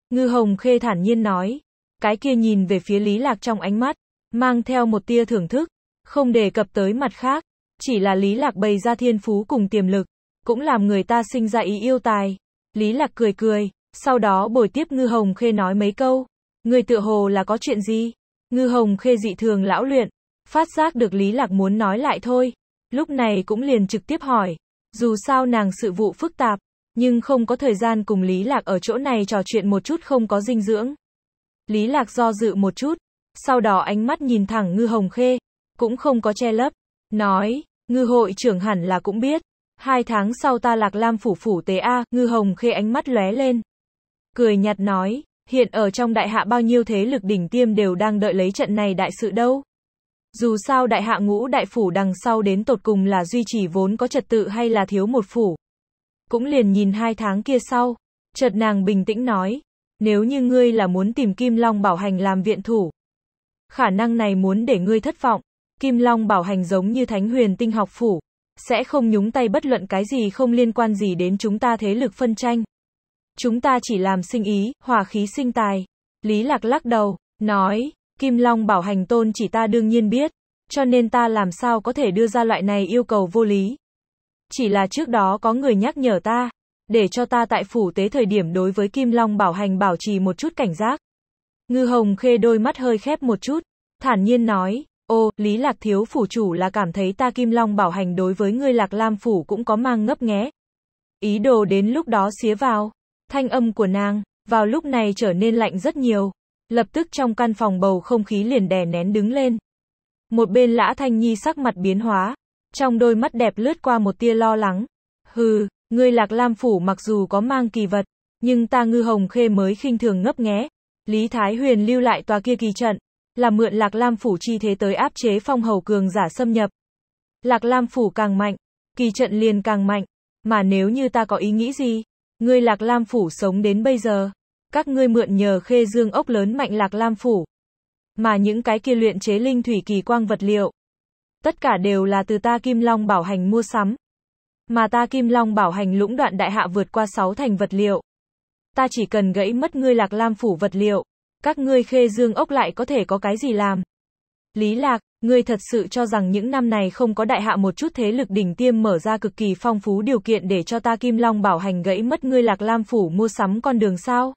Ngư Hồng Khê thản nhiên nói, cái kia nhìn về phía Lý Lạc trong ánh mắt, mang theo một tia thưởng thức, không đề cập tới mặt khác. Chỉ là Lý Lạc bày ra thiên phú cùng tiềm lực, cũng làm người ta sinh ra ý yêu tài. Lý Lạc cười cười, sau đó bồi tiếp Ngư Hồng Khê nói mấy câu. Người tự hồ là có chuyện gì? Ngư Hồng Khê dị thường lão luyện, phát giác được Lý Lạc muốn nói lại thôi. Lúc này cũng liền trực tiếp hỏi. Dù sao nàng sự vụ phức tạp, nhưng không có thời gian cùng Lý Lạc ở chỗ này trò chuyện một chút không có dinh dưỡng. Lý Lạc do dự một chút, sau đó ánh mắt nhìn thẳng Ngư Hồng Khê, cũng không có che lấp, nói, Ngư hội trưởng hẳn là cũng biết. Hai tháng sau ta lạc lam phủ phủ tế A, ngư hồng khê ánh mắt lóe lên. Cười nhạt nói, hiện ở trong đại hạ bao nhiêu thế lực đỉnh tiêm đều đang đợi lấy trận này đại sự đâu. Dù sao đại hạ ngũ đại phủ đằng sau đến tột cùng là duy trì vốn có trật tự hay là thiếu một phủ. Cũng liền nhìn hai tháng kia sau, chợt nàng bình tĩnh nói, nếu như ngươi là muốn tìm Kim Long bảo hành làm viện thủ. Khả năng này muốn để ngươi thất vọng, Kim Long bảo hành giống như Thánh Huyền Tinh học phủ, sẽ không nhúng tay bất luận cái gì không liên quan gì đến chúng ta thế lực phân tranh. Chúng ta chỉ làm sinh ý, hòa khí sinh tài. Lý Lạc lắc đầu, nói, Kim Long bảo hành tôn chỉ ta đương nhiên biết, cho nên ta làm sao có thể đưa ra loại này yêu cầu vô lý. Chỉ là trước đó có người nhắc nhở ta, để cho ta tại phủ tế thời điểm đối với Kim Long bảo hành bảo trì một chút cảnh giác. Ngư Hồng Khê đôi mắt hơi khép một chút, thản nhiên nói, Ô, Lý Lạc Thiếu phủ chủ là cảm thấy ta Kim Long bảo hành đối với ngươi Lạc Lam phủ cũng có mang ngấp nghé. Ý đồ đến lúc đó xía vào. Thanh âm của nàng, vào lúc này trở nên lạnh rất nhiều. Lập tức trong căn phòng bầu không khí liền đè nén đứng lên. Một bên lã thanh nhi sắc mặt biến hóa. Trong đôi mắt đẹp lướt qua một tia lo lắng. Hừ, ngươi Lạc Lam phủ mặc dù có mang kỳ vật, nhưng ta ngư hồng khê mới khinh thường ngấp nghé. Lý Thái Huyền lưu lại tòa kia kỳ trận, là mượn Lạc Lam Phủ chi thế tới áp chế phong hầu cường giả xâm nhập. Lạc Lam Phủ càng mạnh, kỳ trận liền càng mạnh, mà nếu như ta có ý nghĩ gì, ngươi Lạc Lam Phủ sống đến bây giờ, các ngươi mượn nhờ khê dương ốc lớn mạnh Lạc Lam Phủ, mà những cái kia luyện chế linh thủy kỳ quang vật liệu, tất cả đều là từ ta Kim Long bảo hành mua sắm. Mà ta Kim Long bảo hành lũng đoạn đại hạ vượt qua 6 thành vật liệu. Ta chỉ cần gãy mất ngươi Lạc Lam Phủ vật liệu, các ngươi khê dương ốc lại có thể có cái gì làm? Lý Lạc, ngươi thật sự cho rằng những năm này không có đại hạ một chút thế lực đỉnh tiêm mở ra cực kỳ phong phú điều kiện để cho ta Kim Long bảo hành gãy mất ngươi Lạc Lam Phủ mua sắm con đường sao?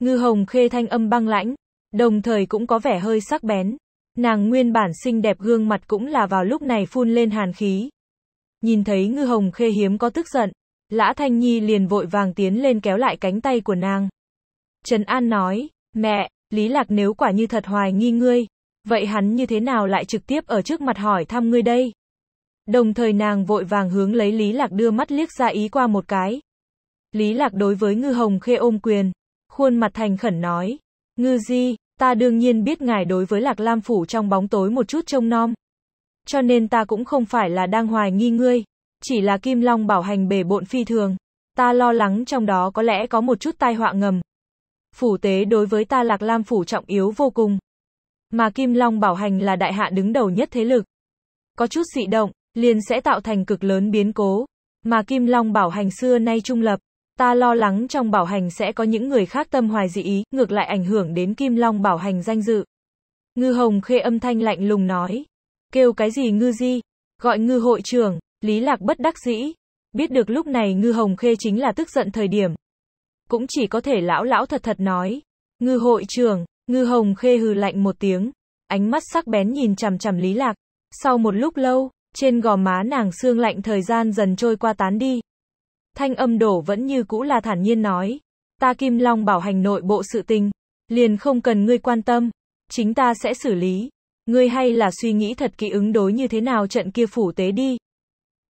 Ngư hồng khê thanh âm băng lãnh, đồng thời cũng có vẻ hơi sắc bén. Nàng nguyên bản xinh đẹp gương mặt cũng là vào lúc này phun lên hàn khí. Nhìn thấy ngư hồng khê hiếm có tức giận, lã thanh nhi liền vội vàng tiến lên kéo lại cánh tay của nàng. Trần An nói, Mẹ, Lý Lạc nếu quả như thật hoài nghi ngươi, vậy hắn như thế nào lại trực tiếp ở trước mặt hỏi thăm ngươi đây? Đồng thời nàng vội vàng hướng lấy Lý Lạc đưa mắt liếc ra ý qua một cái. Lý Lạc đối với Ngư Hồng Khê ôm quyền, khuôn mặt thành khẩn nói, Ngư Di, ta đương nhiên biết ngài đối với Lạc Lam Phủ trong bóng tối một chút trông nom. Cho nên ta cũng không phải là đang hoài nghi ngươi, chỉ là Kim Long bảo hành bề bộn phi thường. Ta lo lắng trong đó có lẽ có một chút tai họa ngầm, phủ tế đối với ta Lạc Lam phủ trọng yếu vô cùng. Mà Kim Long Bảo Hành là đại hạ đứng đầu nhất thế lực. Có chút dị động, liền sẽ tạo thành cực lớn biến cố. Mà Kim Long Bảo Hành xưa nay trung lập, ta lo lắng trong Bảo Hành sẽ có những người khác tâm hoài dị ý, ngược lại ảnh hưởng đến Kim Long Bảo Hành danh dự. Ngư Hồng khê âm thanh lạnh lùng nói. Kêu cái gì ngư di? Gọi ngư hội trưởng, Lý Lạc bất đắc dĩ. Biết được lúc này ngư Hồng khê chính là tức giận thời điểm, cũng chỉ có thể lão lão thật thật nói. Ngư hội trưởng, ngư hồng khê hừ lạnh một tiếng, ánh mắt sắc bén nhìn chằm chằm Lý Lạc. Sau một lúc lâu, trên gò má nàng xương lạnh thời gian dần trôi qua tán đi. Thanh âm đổ vẫn như cũ là thản nhiên nói. Ta Kim Long bảo hành nội bộ sự tình, liền không cần ngươi quan tâm, chính ta sẽ xử lý. Ngươi hay là suy nghĩ thật kỹ ứng đối như thế nào trận kia phủ tế đi.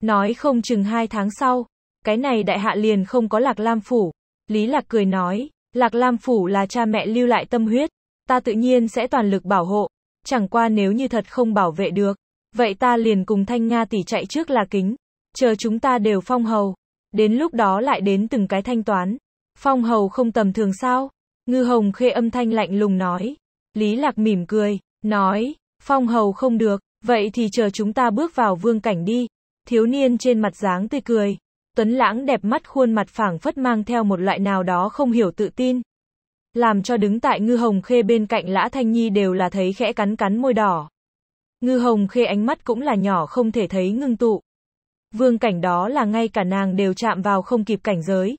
Nói không chừng hai tháng sau, cái này đại hạ liền không có lạc lam phủ, Lý Lạc cười nói, Lạc Lam Phủ là cha mẹ lưu lại tâm huyết, ta tự nhiên sẽ toàn lực bảo hộ, chẳng qua nếu như thật không bảo vệ được, vậy ta liền cùng Thanh Nga tỷ chạy trước là kính, chờ chúng ta đều phong hầu, đến lúc đó lại đến từng cái thanh toán. Phong hầu không tầm thường sao? Ngư hồng khê âm thanh lạnh lùng nói. Lý Lạc mỉm cười, nói, phong hầu không được, vậy thì chờ chúng ta bước vào vương cảnh đi. Thiếu niên trên mặt dáng tươi cười, Tuấn Lãng đẹp mắt khuôn mặt phẳng phất mang theo một loại nào đó không hiểu tự tin. Làm cho đứng tại ngư hồng khê bên cạnh Lã Thanh Nhi đều là thấy khẽ cắn cắn môi đỏ. Ngư hồng khê ánh mắt cũng là nhỏ không thể thấy ngưng tụ. Vương cảnh đó là ngay cả nàng đều chạm vào không kịp cảnh giới.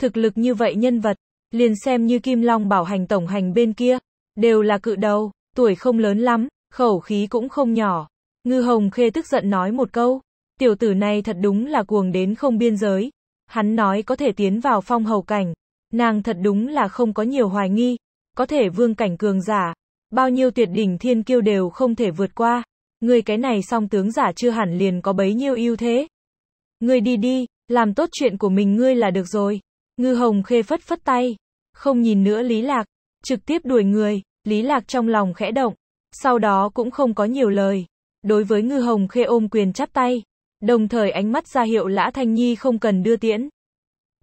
Thực lực như vậy nhân vật, liền xem như Kim Long bảo hành tổng hành bên kia, đều là cự đầu, tuổi không lớn lắm, khẩu khí cũng không nhỏ. Ngư hồng khê tức giận nói một câu, Tiểu tử này thật đúng là cuồng đến không biên giới. Hắn nói có thể tiến vào phong hầu cảnh. Nàng thật đúng là không có nhiều hoài nghi. Có thể vương cảnh cường giả. Bao nhiêu tuyệt đỉnh thiên kiêu đều không thể vượt qua. Người cái này song tướng giả chưa hẳn liền có bấy nhiêu ưu thế. Người đi đi, làm tốt chuyện của mình ngươi là được rồi. Ngư hồng khê phất phất tay. Không nhìn nữa Lý Lạc. Trực tiếp đuổi người. Lý Lạc trong lòng khẽ động. Sau đó cũng không có nhiều lời. Đối với ngư hồng khê ôm quyền chắp tay đồng thời ánh mắt ra hiệu Lã Thanh Nhi không cần đưa tiễn.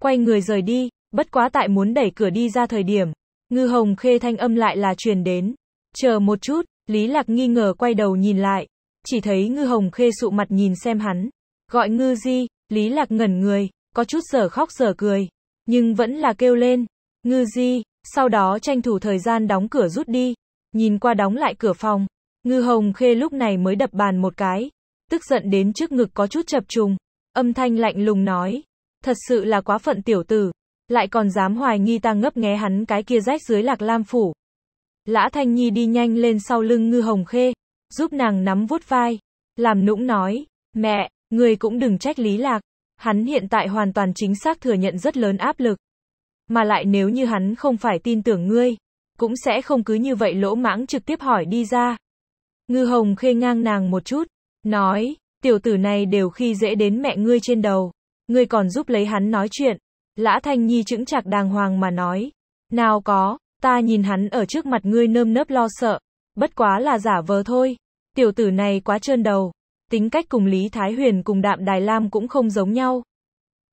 Quay người rời đi, bất quá tại muốn đẩy cửa đi ra thời điểm, ngư hồng khê thanh âm lại là truyền đến. Chờ một chút, Lý Lạc nghi ngờ quay đầu nhìn lại, chỉ thấy ngư hồng khê sụ mặt nhìn xem hắn, gọi ngư di, Lý Lạc ngẩn người, có chút sở khóc sở cười, nhưng vẫn là kêu lên, ngư di, sau đó tranh thủ thời gian đóng cửa rút đi, nhìn qua đóng lại cửa phòng, ngư hồng khê lúc này mới đập bàn một cái, tức giận đến trước ngực có chút chập trùng, âm thanh lạnh lùng nói, thật sự là quá phận tiểu tử, lại còn dám hoài nghi ta ngấp nghé hắn cái kia rách dưới lạc lam phủ. Lã Thanh Nhi đi nhanh lên sau lưng ngư hồng khê, giúp nàng nắm vuốt vai, làm nũng nói, mẹ, người cũng đừng trách lý lạc, hắn hiện tại hoàn toàn chính xác thừa nhận rất lớn áp lực. Mà lại nếu như hắn không phải tin tưởng ngươi, cũng sẽ không cứ như vậy lỗ mãng trực tiếp hỏi đi ra. Ngư hồng khê ngang nàng một chút, nói, tiểu tử này đều khi dễ đến mẹ ngươi trên đầu, ngươi còn giúp lấy hắn nói chuyện. Lã Thanh Nhi chững chạc đàng hoàng mà nói, nào có, ta nhìn hắn ở trước mặt ngươi nơm nớp lo sợ, bất quá là giả vờ thôi, tiểu tử này quá trơn đầu, tính cách cùng Lý Thái Huyền cùng Đạm Đài Lam cũng không giống nhau.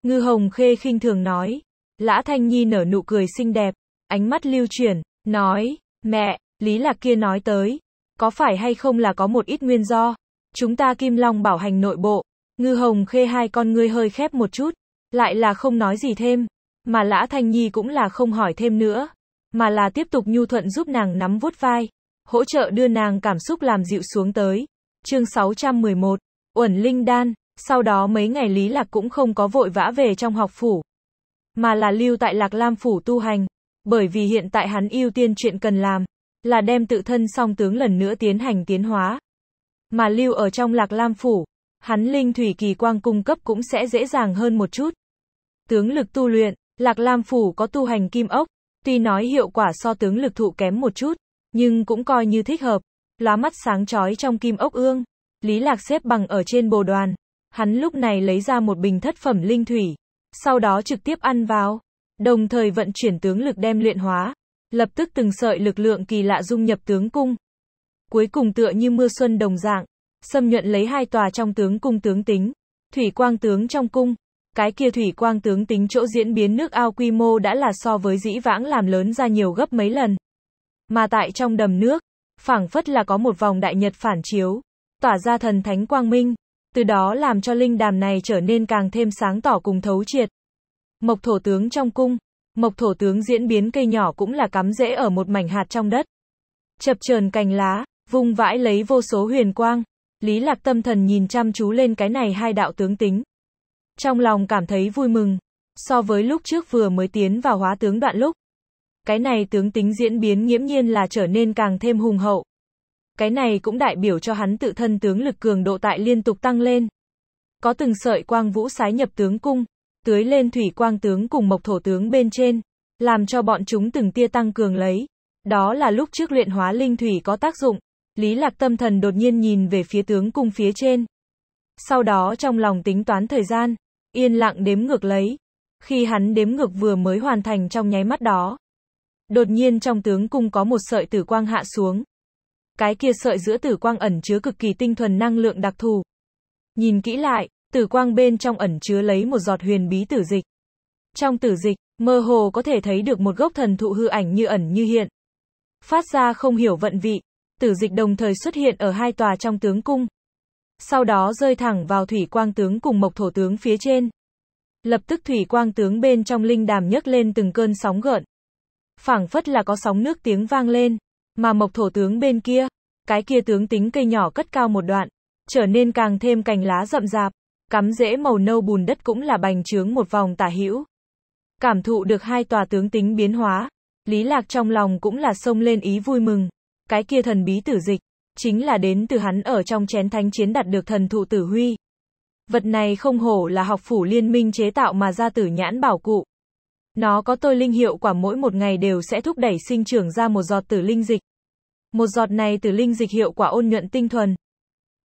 Ngư Hồng Khê khinh thường nói, Lã Thanh Nhi nở nụ cười xinh đẹp, ánh mắt lưu chuyển, nói, mẹ, Lý Lạc kia nói tới, có phải hay không là có một ít nguyên do, Chúng ta Kim Long bảo hành nội bộ. Ngư Hồng Khê hai con ngươi hơi khép một chút, lại là không nói gì thêm, mà Lã Thanh Nhi cũng là không hỏi thêm nữa, mà là tiếp tục nhu thuận giúp nàng nắm vuốt vai, hỗ trợ đưa nàng cảm xúc làm dịu xuống tới. Chương 611, Uẩn Linh Đan, sau đó mấy ngày Lý Lạc cũng không có vội vã về trong học phủ, mà là lưu tại Lạc Lam phủ tu hành, bởi vì hiện tại hắn ưu tiên chuyện cần làm là đem tự thân song tướng lần nữa tiến hành tiến hóa, mà lưu ở trong lạc lam phủ, hắn linh thủy kỳ quang cung cấp cũng sẽ dễ dàng hơn một chút. Tướng lực tu luyện, lạc lam phủ có tu hành kim ốc, tuy nói hiệu quả so tướng lực thụ kém một chút, nhưng cũng coi như thích hợp, lóa mắt sáng chói trong kim ốc ương, lý lạc xếp bằng ở trên bồ đoàn, hắn lúc này lấy ra một bình thất phẩm linh thủy, sau đó trực tiếp ăn vào, đồng thời vận chuyển tướng lực đem luyện hóa, lập tức từng sợi lực lượng kỳ lạ dung nhập tướng cung, cuối cùng tựa như mưa xuân đồng dạng, xâm nhuận lấy hai tòa trong tướng cung tướng tính, thủy quang tướng trong cung. Cái kia thủy quang tướng tính chỗ diễn biến nước ao quy mô đã là so với dĩ vãng làm lớn ra nhiều gấp mấy lần. Mà tại trong đầm nước, phảng phất là có một vòng đại nhật phản chiếu, tỏa ra thần thánh quang minh, từ đó làm cho linh đàm này trở nên càng thêm sáng tỏ cùng thấu triệt. Mộc thổ tướng trong cung, mộc thổ tướng diễn biến cây nhỏ cũng là cắm rễ ở một mảnh hạt trong đất. Chập chờn cành lá, vung vãi lấy vô số huyền quang. Lý Lạc tâm thần nhìn chăm chú lên cái này hai đạo tướng tính. Trong lòng cảm thấy vui mừng, so với lúc trước vừa mới tiến vào hóa tướng đoạn lúc. Cái này tướng tính diễn biến nghiễm nhiên là trở nên càng thêm hùng hậu. Cái này cũng đại biểu cho hắn tự thân tướng lực cường độ tại liên tục tăng lên. Có từng sợi quang vũ sái nhập tướng cung, tưới lên thủy quang tướng cùng mộc thổ tướng bên trên, làm cho bọn chúng từng tia tăng cường lấy. Đó là lúc trước luyện hóa linh thủy có tác dụng, Lý Lạc tâm thần đột nhiên nhìn về phía tướng cung phía trên. Sau đó trong lòng tính toán thời gian, yên lặng đếm ngược lấy. Khi hắn đếm ngược vừa mới hoàn thành trong nháy mắt đó. Đột nhiên trong tướng cung có một sợi tử quang hạ xuống. Cái kia sợi giữa tử quang ẩn chứa cực kỳ tinh thuần năng lượng đặc thù. Nhìn kỹ lại, tử quang bên trong ẩn chứa lấy một giọt huyền bí tử dịch. Trong tử dịch, mơ hồ có thể thấy được một gốc thần thụ hư ảnh như ẩn như hiện. Phát ra không hiểu vận vị, tử dịch đồng thời xuất hiện ở hai tòa trong tướng cung. Sau đó rơi thẳng vào thủy quang tướng cùng mộc thổ tướng phía trên. Lập tức thủy quang tướng bên trong linh đàm nhấc lên từng cơn sóng gợn. phảng phất là có sóng nước tiếng vang lên, mà mộc thổ tướng bên kia, cái kia tướng tính cây nhỏ cất cao một đoạn, trở nên càng thêm cành lá rậm rạp, cắm rễ màu nâu bùn đất cũng là bành trướng một vòng tả hữu. Cảm thụ được hai tòa tướng tính biến hóa, Lý Lạc trong lòng cũng là sông lên ý vui mừng, cái kia thần bí tử dịch, chính là đến từ hắn ở trong chén thánh chiến đạt được thần thụ tử huy. Vật này không hổ là học phủ liên minh chế tạo mà ra tử nhãn bảo cụ. Nó có tôi linh hiệu quả mỗi một ngày đều sẽ thúc đẩy sinh trưởng ra một giọt tử linh dịch. Một giọt này tử linh dịch hiệu quả ôn nhuận tinh thuần.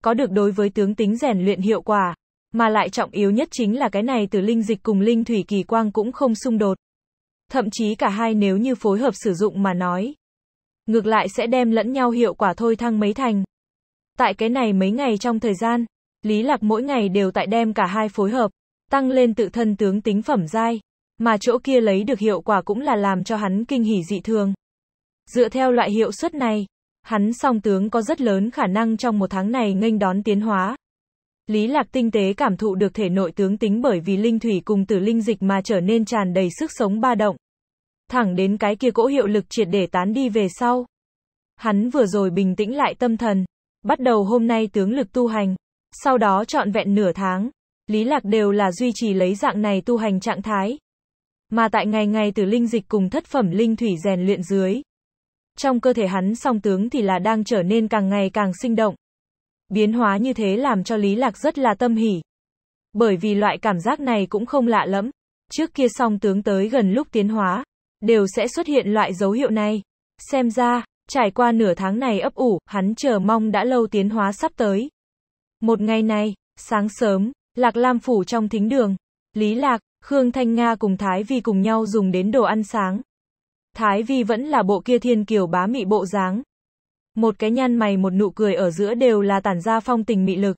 Có được đối với tướng tính rèn luyện hiệu quả, mà lại trọng yếu nhất chính là cái này tử linh dịch cùng linh thủy kỳ quang cũng không xung đột. Thậm chí cả hai nếu như phối hợp sử dụng mà nói, ngược lại sẽ đem lẫn nhau hiệu quả thôi thăng mấy thành. Tại cái này mấy ngày trong thời gian, Lý Lạc mỗi ngày đều tại đem cả hai phối hợp, tăng lên tự thân tướng tính phẩm giai, mà chỗ kia lấy được hiệu quả cũng là làm cho hắn kinh hỉ dị thường. Dựa theo loại hiệu suất này, hắn song tướng có rất lớn khả năng trong một tháng này nghênh đón tiến hóa. Lý Lạc tinh tế cảm thụ được thể nội tướng tính bởi vì linh thủy cùng tử linh dịch mà trở nên tràn đầy sức sống ba động thẳng đến cái kia cỗ hiệu lực triệt để tán đi về sau. Hắn vừa rồi bình tĩnh lại tâm thần, bắt đầu hôm nay tướng lực tu hành, sau đó trọn vẹn nửa tháng, Lý Lạc đều là duy trì lấy dạng này tu hành trạng thái. Mà tại ngày ngày từ linh dịch cùng thất phẩm linh thủy rèn luyện dưới. Trong cơ thể hắn song tướng thì là đang trở nên càng ngày càng sinh động. Biến hóa như thế làm cho Lý Lạc rất là tâm hỉ. Bởi vì loại cảm giác này cũng không lạ lắm. Trước kia song tướng tới gần lúc tiến hóa, đều sẽ xuất hiện loại dấu hiệu này. Xem ra, trải qua nửa tháng này ấp ủ, hắn chờ mong đã lâu tiến hóa sắp tới. Một ngày này, sáng sớm, Lạc Lam phủ trong thính đường, Lý Lạc, Khương Thanh Nga cùng Thái Vi cùng nhau dùng đến đồ ăn sáng. Thái Vi vẫn là bộ kia thiên kiều bá mị bộ dáng. Một cái nhăn mày một nụ cười ở giữa đều là tản ra phong tình mị lực.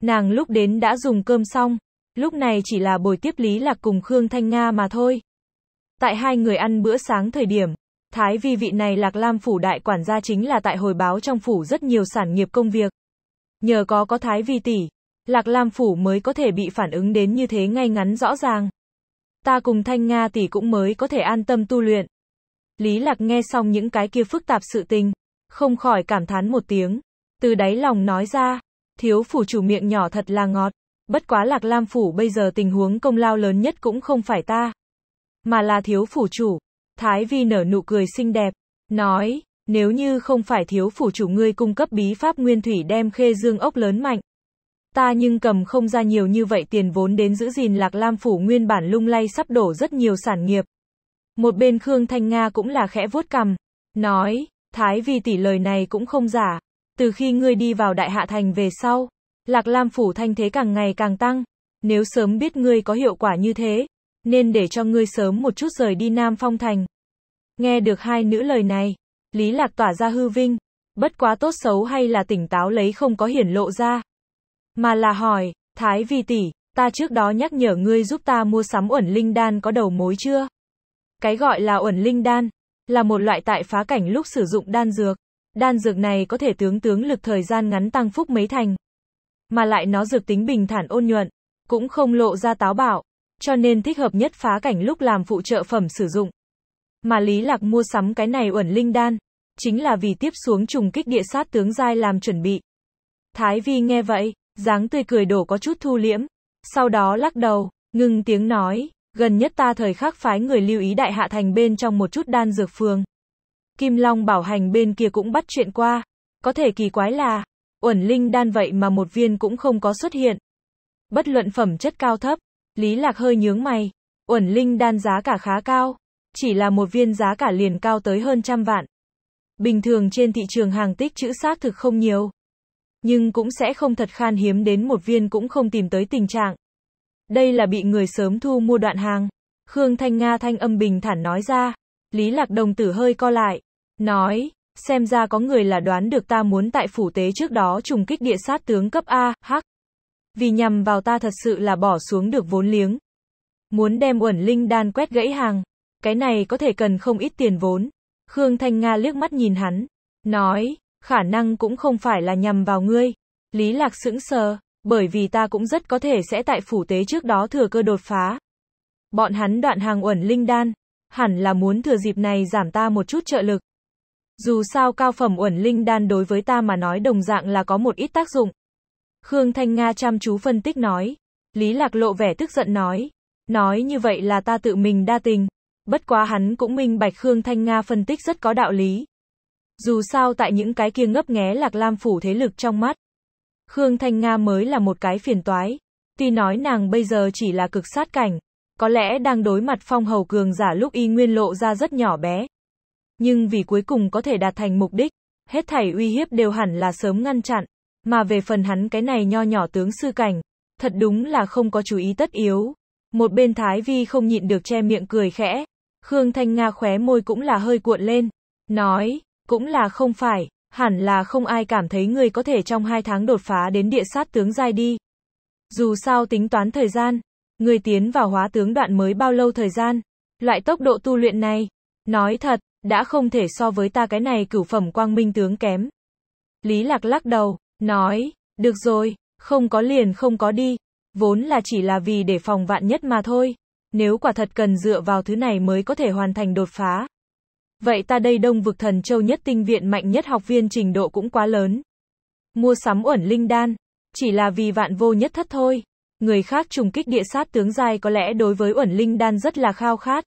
Nàng lúc đến đã dùng cơm xong, lúc này chỉ là bồi tiếp Lý Lạc cùng Khương Thanh Nga mà thôi. Tại hai người ăn bữa sáng thời điểm, Thái Vi vị này Lạc Lam phủ đại quản gia chính là tại hồi báo trong phủ rất nhiều sản nghiệp công việc. Nhờ có có Thái Vi tỷ, Lạc Lam phủ mới có thể bị phản ứng đến như thế ngay ngắn rõ ràng. Ta cùng Thanh Nga tỷ cũng mới có thể an tâm tu luyện. Lý Lạc nghe xong những cái kia phức tạp sự tình, không khỏi cảm thán một tiếng, từ đáy lòng nói ra, thiếu phủ chủ miệng nhỏ thật là ngọt, bất quá Lạc Lam phủ bây giờ tình huống công lao lớn nhất cũng không phải ta, mà là thiếu phủ chủ. Thái Vi nở nụ cười xinh đẹp, nói, nếu như không phải thiếu phủ chủ ngươi cung cấp bí pháp nguyên thủy đem khê dương ốc lớn mạnh. Ta nhưng cầm không ra nhiều như vậy tiền vốn đến giữ gìn lạc lam phủ nguyên bản lung lay sắp đổ rất nhiều sản nghiệp. Một bên Khương Thanh Nga cũng là khẽ vuốt cầm, nói, Thái Vi tỷ lời này cũng không giả. Từ khi ngươi đi vào đại hạ thành về sau, lạc lam phủ thanh thế càng ngày càng tăng. Nếu sớm biết ngươi có hiệu quả như thế, nên để cho ngươi sớm một chút rời đi Nam Phong Thành. Nghe được hai nữ lời này, Lý Lạc tỏa ra hư vinh, bất quá tốt xấu hay là tỉnh táo lấy không có hiển lộ ra. Mà là hỏi, Thái Vi tỷ, ta trước đó nhắc nhở ngươi giúp ta mua sắm uẩn linh đan có đầu mối chưa? Cái gọi là uẩn linh đan, là một loại tại phá cảnh lúc sử dụng đan dược. Đan dược này có thể tướng tướng lực thời gian ngắn tăng phúc mấy thành. Mà lại nó dược tính bình thản ôn nhuận, cũng không lộ ra táo bạo, cho nên thích hợp nhất phá cảnh lúc làm phụ trợ phẩm sử dụng. Mà Lý Lạc mua sắm cái này uẩn linh đan, chính là vì tiếp xuống trùng kích địa sát tướng giai làm chuẩn bị. Thái Vi nghe vậy, dáng tươi cười đổ có chút thu liễm, sau đó lắc đầu, ngừng tiếng nói, gần nhất ta thời khắc phái người lưu ý đại hạ thành bên trong một chút đan dược phường. Kim Long bảo hành bên kia cũng bắt chuyện qua, có thể kỳ quái là, uẩn linh đan vậy mà một viên cũng không có xuất hiện. Bất luận phẩm chất cao thấp, Lý Lạc hơi nhướng mày. Uẩn linh đan giá cả khá cao. Chỉ là một viên giá cả liền cao tới hơn trăm vạn. Bình thường trên thị trường hàng tích chữ xác thực không nhiều. Nhưng cũng sẽ không thật khan hiếm đến một viên cũng không tìm tới tình trạng. Đây là bị người sớm thu mua đoạn hàng. Khương Thanh Nga thanh âm bình thản nói ra. Lý Lạc đồng tử hơi co lại. Nói, xem ra có người là đoán được ta muốn tại phủ tế trước đó trùng kích địa sát tướng cấp A, H, vì nhằm vào ta thật sự là bỏ xuống được vốn liếng. Muốn đem uẩn linh đan quét gãy hàng, cái này có thể cần không ít tiền vốn. Khương Thanh Nga liếc mắt nhìn hắn, nói, khả năng cũng không phải là nhằm vào ngươi. Lý Lạc sững sờ, bởi vì ta cũng rất có thể sẽ tại phủ tế trước đó thừa cơ đột phá. Bọn hắn đoạn hàng uẩn linh đan, hẳn là muốn thừa dịp này giảm ta một chút trợ lực. Dù sao cao phẩm uẩn linh đan đối với ta mà nói đồng dạng là có một ít tác dụng. Khương Thanh Nga chăm chú phân tích nói. Lý Lạc lộ vẻ tức giận nói. Nói như vậy là ta tự mình đa tình. Bất quá hắn cũng minh bạch Khương Thanh Nga phân tích rất có đạo lý. Dù sao tại những cái kia ngấp nghé Lạc Lam phủ thế lực trong mắt. Khương Thanh Nga mới là một cái phiền toái. Tuy nói nàng bây giờ chỉ là cực sát cảnh. Có lẽ đang đối mặt phong hầu cường giả lúc y nguyên lộ ra rất nhỏ bé. Nhưng vì cuối cùng có thể đạt thành mục đích, hết thảy uy hiếp đều hẳn là sớm ngăn chặn mà về phần hắn cái này nho nhỏ tướng sư cảnh, thật đúng là không có chú ý tất yếu. Một bên Thái Vi không nhịn được che miệng cười khẽ, Khương Thanh Nga khóe môi cũng là hơi cuộn lên, nói, cũng là không phải, hẳn là không ai cảm thấy người có thể trong hai tháng đột phá đến địa sát tướng giai đi. Dù sao tính toán thời gian, người tiến vào hóa tướng đoạn mới bao lâu thời gian, loại tốc độ tu luyện này, nói thật, đã không thể so với ta cái này cửu phẩm quang minh tướng kém. Lý Lạc lắc đầu, nói, được rồi, không có liền không có đi, vốn là chỉ là vì để phòng vạn nhất mà thôi, nếu quả thật cần dựa vào thứ này mới có thể hoàn thành đột phá. Vậy ta đây đông vực thần châu nhất tinh viện mạnh nhất học viên trình độ cũng quá lớn. Mua sắm uẩn linh đan, chỉ là vì vạn vô nhất thất thôi. Người khác trùng kích địa sát tướng dài có lẽ đối với uẩn linh đan rất là khao khát.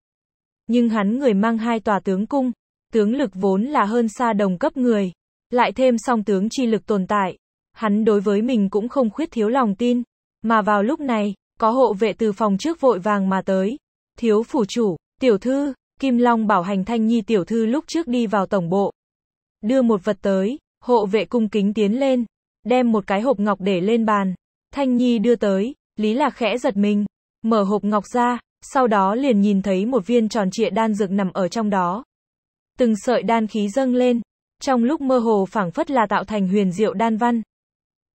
Nhưng hắn người mang hai tòa tướng cung, tướng lực vốn là hơn xa đồng cấp người, lại thêm song tướng chi lực tồn tại, hắn đối với mình cũng không khuyết thiếu lòng tin. Mà vào lúc này, có hộ vệ từ phòng trước vội vàng mà tới. Thiếu phủ chủ, tiểu thư, Kim Long bảo hành thanh nhi tiểu thư lúc trước đi vào tổng bộ. Đưa một vật tới, hộ vệ cung kính tiến lên, đem một cái hộp ngọc để lên bàn. Thanh nhi đưa tới, Lý là khẽ giật mình, mở hộp ngọc ra, sau đó liền nhìn thấy một viên tròn trịa đan dược nằm ở trong đó. Từng sợi đan khí dâng lên, trong lúc mơ hồ phảng phất là tạo thành huyền diệu đan văn,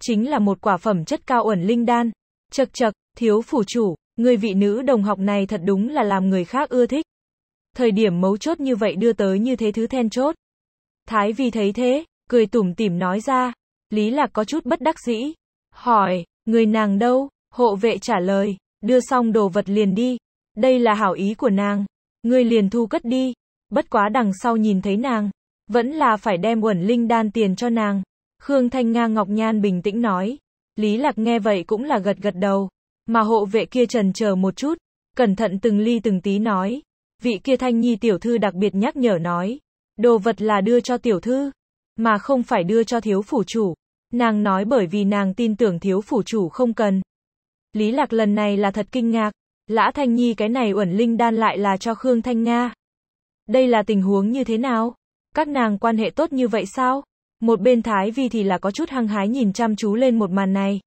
chính là một quả phẩm chất cao ẩn linh đan. Chật chật, thiếu phủ chủ, người vị nữ đồng học này thật đúng là làm người khác ưa thích. Thời điểm mấu chốt như vậy đưa tới như thế thứ then chốt. Thái Vi thấy thế, cười tủm tỉm nói ra, Lý Lạc có chút bất đắc dĩ. Hỏi, người nàng đâu? Hộ vệ trả lời, đưa xong đồ vật liền đi. Đây là hảo ý của nàng. người liền thu cất đi. Bất quá đằng sau nhìn thấy nàng. Vẫn là phải đem uẩn linh đan tiền cho nàng. Khương Thanh Nga Ngọc Nhan bình tĩnh nói. Lý Lạc nghe vậy cũng là gật gật đầu. Mà hộ vệ kia trần chờ một chút, cẩn thận từng ly từng tí nói. Vị kia Thanh Nhi tiểu thư đặc biệt nhắc nhở nói. Đồ vật là đưa cho tiểu thư, mà không phải đưa cho thiếu phủ chủ. Nàng nói bởi vì nàng tin tưởng thiếu phủ chủ không cần. Lý Lạc lần này là thật kinh ngạc. Lã Thanh Nhi cái này uẩn linh đan lại là cho Khương Thanh Nga. Đây là tình huống như thế nào? Các nàng quan hệ tốt như vậy sao? Một bên Thái Vi thì là có chút hăng hái nhìn chăm chú lên một màn này.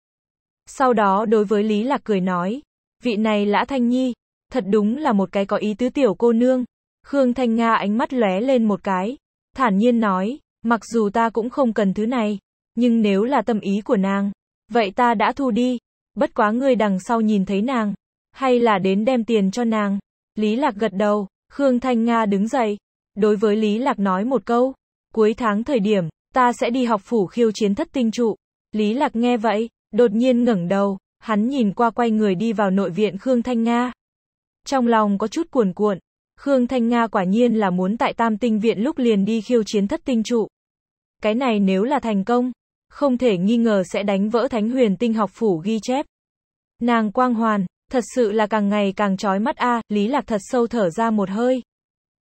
Sau đó đối với Lý Lạc cười nói, vị này Lã Thanh Nhi, thật đúng là một cái có ý tứ tiểu cô nương. Khương Thanh Nga ánh mắt lóe lên một cái, thản nhiên nói, mặc dù ta cũng không cần thứ này, nhưng nếu là tâm ý của nàng, vậy ta đã thu đi, bất quá người đằng sau nhìn thấy nàng, hay là đến đem tiền cho nàng. Lý Lạc gật đầu, Khương Thanh Nga đứng dậy, đối với Lý Lạc nói một câu, cuối tháng thời điểm, Ta sẽ đi học phủ khiêu chiến thất tinh trụ. Lý Lạc nghe vậy, đột nhiên ngẩng đầu, hắn nhìn qua quay người đi vào nội viện Khương Thanh Nga. Trong lòng có chút cuồn cuộn, Khương Thanh Nga quả nhiên là muốn tại tam tinh viện lúc liền đi khiêu chiến thất tinh trụ. Cái này nếu là thành công, không thể nghi ngờ sẽ đánh vỡ thánh huyền tinh học phủ ghi chép. Nàng quang hoàn, thật sự là càng ngày càng trói mắt a Lý Lạc thật sâu thở ra một hơi.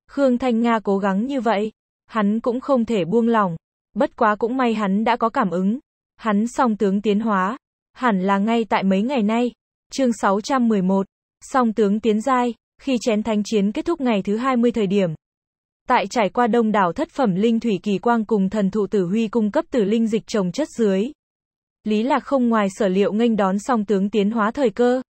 Khương Thanh Nga cố gắng như vậy, hắn cũng không thể buông lòng Bất quá cũng may hắn đã có cảm ứng. Hắn song tướng tiến hóa. Hẳn là ngay tại mấy ngày nay. Chương 611. Song tướng tiến giai, khi chén thánh chiến kết thúc ngày thứ 20 thời điểm. Tại trải qua đông đảo thất phẩm linh thủy kỳ quang cùng thần thụ tử huy cung cấp tử linh dịch trồng chất dưới. Lý Lạc không ngoài sở liệu nghênh đón song tướng tiến hóa thời cơ.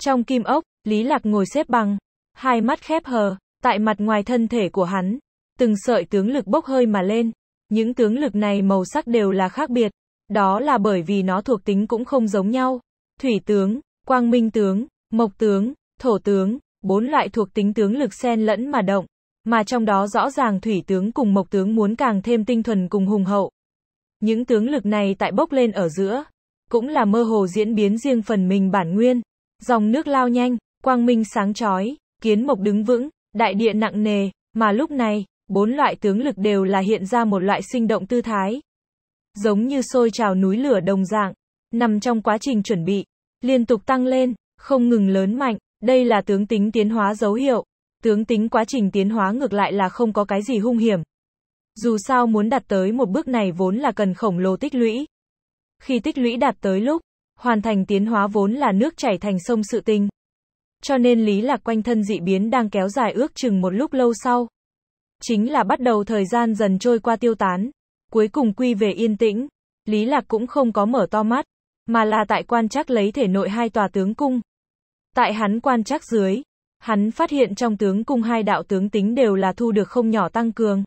Trong kim ốc, Lý Lạc ngồi xếp bằng, hai mắt khép hờ, tại mặt ngoài thân thể của hắn, từng sợi tướng lực bốc hơi mà lên, những tướng lực này màu sắc đều là khác biệt, đó là bởi vì nó thuộc tính cũng không giống nhau. Thủy tướng, quang minh tướng, mộc tướng, thổ tướng, bốn loại thuộc tính tướng lực xen lẫn mà động, mà trong đó rõ ràng thủy tướng cùng mộc tướng muốn càng thêm tinh thuần cùng hùng hậu. Những tướng lực này tại bốc lên ở giữa, cũng là mơ hồ diễn biến riêng phần mình bản nguyên. Dòng nước lao nhanh, quang minh sáng chói, kiến mộc đứng vững, đại địa nặng nề, mà lúc này, bốn loại tướng lực đều là hiện ra một loại sinh động tư thái. Giống như sôi trào núi lửa đồng dạng, nằm trong quá trình chuẩn bị, liên tục tăng lên, không ngừng lớn mạnh, đây là tướng tính tiến hóa dấu hiệu. Tướng tính quá trình tiến hóa ngược lại là không có cái gì hung hiểm. Dù sao muốn đạt tới một bước này vốn là cần khổng lồ tích lũy. Khi tích lũy đạt tới lúc, hoàn thành tiến hóa vốn là nước chảy thành sông sự tình. Cho nên lý là quanh thân dị biến đang kéo dài ước chừng một lúc lâu sau, chính là bắt đầu thời gian dần trôi qua tiêu tán, cuối cùng quy về yên tĩnh. Lý Lạc cũng không có mở to mắt, mà là tại quan trắc lấy thể nội hai tòa tướng cung. Tại hắn quan trắc dưới, hắn phát hiện trong tướng cung hai đạo tướng tính đều là thu được không nhỏ tăng cường.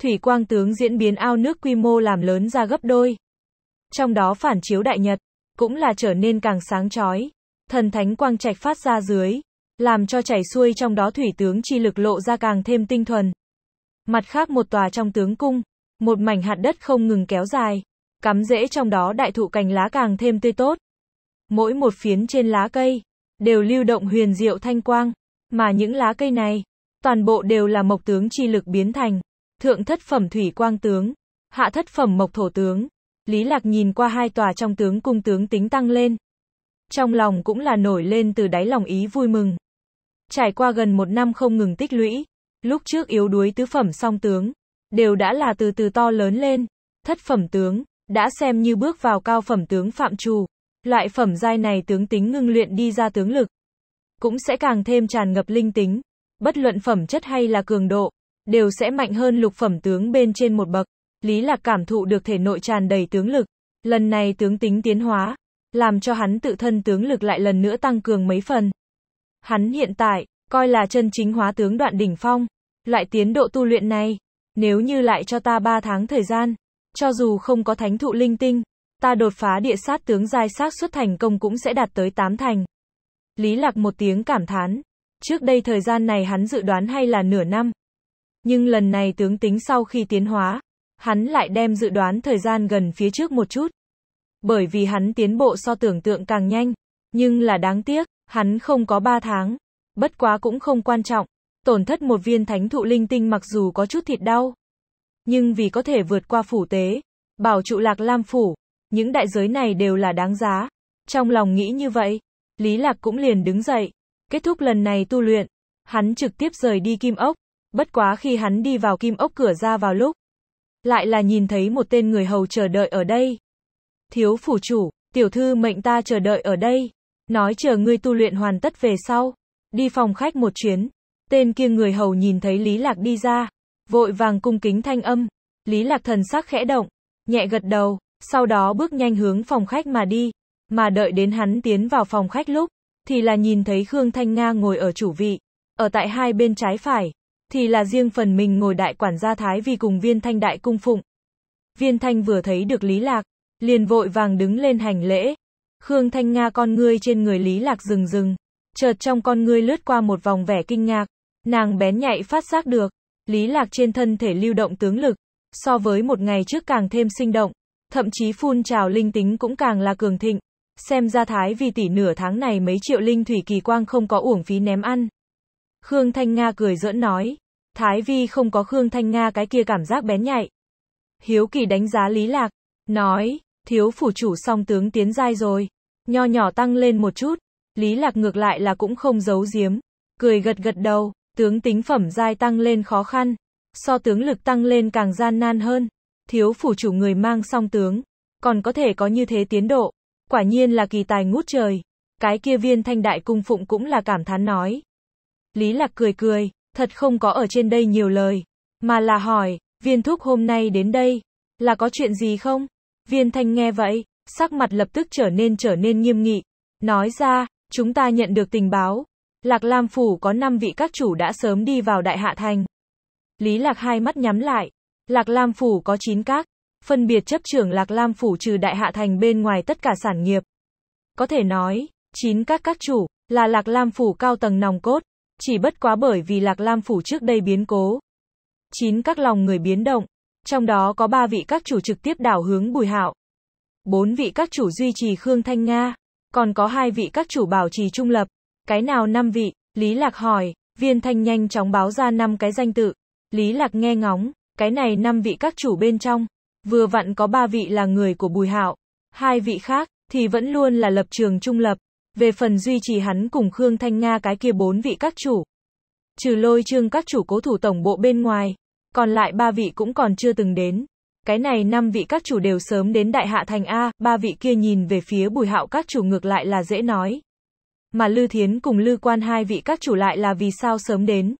Thủy quang tướng diễn biến ao nước quy mô làm lớn ra gấp đôi. Trong đó phản chiếu đại nhật, cũng là trở nên càng sáng chói. Thần thánh quang trạch phát ra dưới, làm cho chảy xuôi trong đó thủy tướng chi lực lộ ra càng thêm tinh thuần. Mặt khác một tòa trong tướng cung, một mảnh hạt đất không ngừng kéo dài, cắm rễ trong đó đại thụ cành lá càng thêm tươi tốt. Mỗi một phiến trên lá cây, đều lưu động huyền diệu thanh quang, mà những lá cây này, toàn bộ đều là mộc tướng chi lực biến thành, thượng thất phẩm thủy quang tướng, hạ thất phẩm mộc thổ tướng. Lý Lạc nhìn qua hai tòa trong tướng cung tướng tính tăng lên. Trong lòng cũng là nổi lên từ đáy lòng ý vui mừng. Trải qua gần một năm không ngừng tích lũy, Lúc trước yếu đuối tứ phẩm song tướng, đều đã là từ từ to lớn lên. Thất phẩm tướng, đã xem như bước vào cao phẩm tướng phạm trù. Loại phẩm giai này tướng tính ngưng luyện đi ra tướng lực. Cũng sẽ càng thêm tràn ngập linh tính. Bất luận phẩm chất hay là cường độ, đều sẽ mạnh hơn lục phẩm tướng bên trên một bậc. Lý là cảm thụ được thể nội tràn đầy tướng lực. Lần này tướng tính tiến hóa, làm cho hắn tự thân tướng lực lại lần nữa tăng cường mấy phần. Hắn hiện tại, coi là chân chính hóa tướng đoạn đỉnh phong. Loại tiến độ tu luyện này, nếu như lại cho ta 3 tháng thời gian, cho dù không có thánh thụ linh tinh, ta đột phá địa sát tướng giai sát xuất thành công cũng sẽ đạt tới 8 thành. Lý Lạc một tiếng cảm thán, trước đây thời gian này hắn dự đoán hay là nửa năm. Nhưng lần này tướng tính sau khi tiến hóa, hắn lại đem dự đoán thời gian gần phía trước một chút. Bởi vì hắn tiến bộ so tưởng tượng càng nhanh, nhưng là đáng tiếc, hắn không có 3 tháng, bất quá cũng không quan trọng. Tổn thất một viên thánh thụ linh tinh mặc dù có chút thịt đau, nhưng vì có thể vượt qua phủ tế, bảo trụ lạc lam phủ, những đại giới này đều là đáng giá. Trong lòng nghĩ như vậy, Lý Lạc cũng liền đứng dậy, kết thúc lần này tu luyện, hắn trực tiếp rời đi kim ốc, bất quá khi hắn đi vào kim ốc cửa ra vào lúc, lại là nhìn thấy một tên người hầu chờ đợi ở đây. Thiếu phủ chủ, tiểu thư mệnh ta chờ đợi ở đây, nói chờ ngươi tu luyện hoàn tất về sau, Đi phòng khách một chuyến. Tên kia người hầu nhìn thấy Lý Lạc đi ra. Vội vàng cung kính thanh âm. Lý Lạc thần sắc khẽ động. Nhẹ gật đầu. Sau đó bước nhanh hướng phòng khách mà đi. Mà đợi đến hắn tiến vào phòng khách lúc. Thì là nhìn thấy Khương Thanh Nga ngồi ở chủ vị. Ở tại hai bên trái phải. Thì là riêng phần mình ngồi đại quản gia Thái vì cùng viên thanh đại cung phụng. Viên thanh vừa thấy được Lý Lạc. Liền vội vàng đứng lên hành lễ. Khương Thanh Nga con ngươi trên người Lý Lạc rừng rừng, chợt trong con ngươi lướt qua một vòng vẻ kinh ngạc, nàng bén nhạy phát giác được, Lý Lạc trên thân thể lưu động tướng lực, so với một ngày trước càng thêm sinh động, thậm chí phun trào linh tính cũng càng là cường thịnh, xem ra thái vì tỷ nửa tháng này mấy triệu linh thủy kỳ quang không có uổng phí ném ăn. Khương Thanh Nga cười giỡn nói, Thái Vi không có Khương Thanh Nga cái kia cảm giác bén nhạy. Hiếu Kỳ đánh giá Lý Lạc, nói, thiếu phủ chủ song tướng tiến giai rồi, nho nhỏ tăng lên một chút, Lý Lạc ngược lại là cũng không giấu giếm, cười gật gật đầu, tướng tính phẩm giai tăng lên khó khăn, so tướng lực tăng lên càng gian nan hơn, thiếu phủ chủ người mang song tướng, còn có thể có như thế tiến độ, quả nhiên là kỳ tài ngút trời. Cái kia viên thanh đại cung phụng cũng là cảm thán nói. Lý Lạc cười cười, thật không có ở trên đây nhiều lời, mà là hỏi, viên thúc hôm nay đến đây, là có chuyện gì không? Viên thanh nghe vậy, sắc mặt lập tức trở nên trở nên nghiêm nghị, nói ra, Chúng ta nhận được tình báo, Lạc Lam Phủ có 5 vị các chủ đã sớm đi vào Đại Hạ Thành. Lý Lạc hai mắt nhắm lại, Lạc Lam Phủ có 9 các, phân biệt chấp trưởng Lạc Lam Phủ trừ Đại Hạ Thành bên ngoài tất cả sản nghiệp. Có thể nói, 9 các các chủ, là Lạc Lam Phủ cao tầng nòng cốt, chỉ bất quá bởi vì Lạc Lam Phủ trước đây biến cố. 9 các lòng người biến động, trong đó có 3 vị các chủ trực tiếp đảo hướng Bùi Hạo. 4 vị các chủ duy trì Khương Thanh Nga. Còn có hai vị các chủ bảo trì trung lập. Cái nào năm vị? Lý Lạc hỏi, viên thanh nhanh chóng báo ra năm cái danh tự. Lý Lạc nghe ngóng, cái này năm vị các chủ bên trong. Vừa vặn có ba vị là người của Bùi Hạo, hai vị khác, thì vẫn luôn là lập trường trung lập. Về phần duy trì hắn cùng Khương Thanh Nga cái kia bốn vị các chủ. Trừ lôi trương các chủ cố thủ tổng bộ bên ngoài, còn lại ba vị cũng còn chưa từng đến. Cái này năm vị các chủ đều sớm đến đại hạ thành A, ba vị kia nhìn về phía bùi hạo các chủ ngược lại là dễ nói. Mà Lư Thiến cùng Lư Quan hai vị các chủ lại là vì sao sớm đến?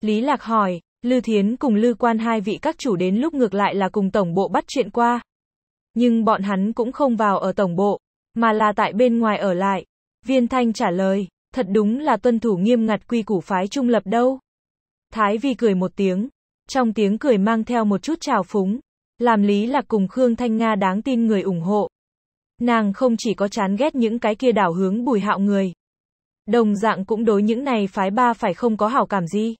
Lý Lạc hỏi, Lư Thiến cùng Lư Quan hai vị các chủ đến lúc ngược lại là cùng tổng bộ bắt chuyện qua. Nhưng bọn hắn cũng không vào ở tổng bộ, mà là tại bên ngoài ở lại. Viên Thanh trả lời, thật đúng là tuân thủ nghiêm ngặt quy củ phái trung lập đâu. Thái Vi cười một tiếng, trong tiếng cười mang theo một chút trào phúng, làm Lý Lạc cùng Khương Thanh Nga đáng tin người ủng hộ. Nàng không chỉ có chán ghét những cái kia đảo hướng bùi hạo người. Đồng dạng cũng đối những này phái ba phải không có hảo cảm gì.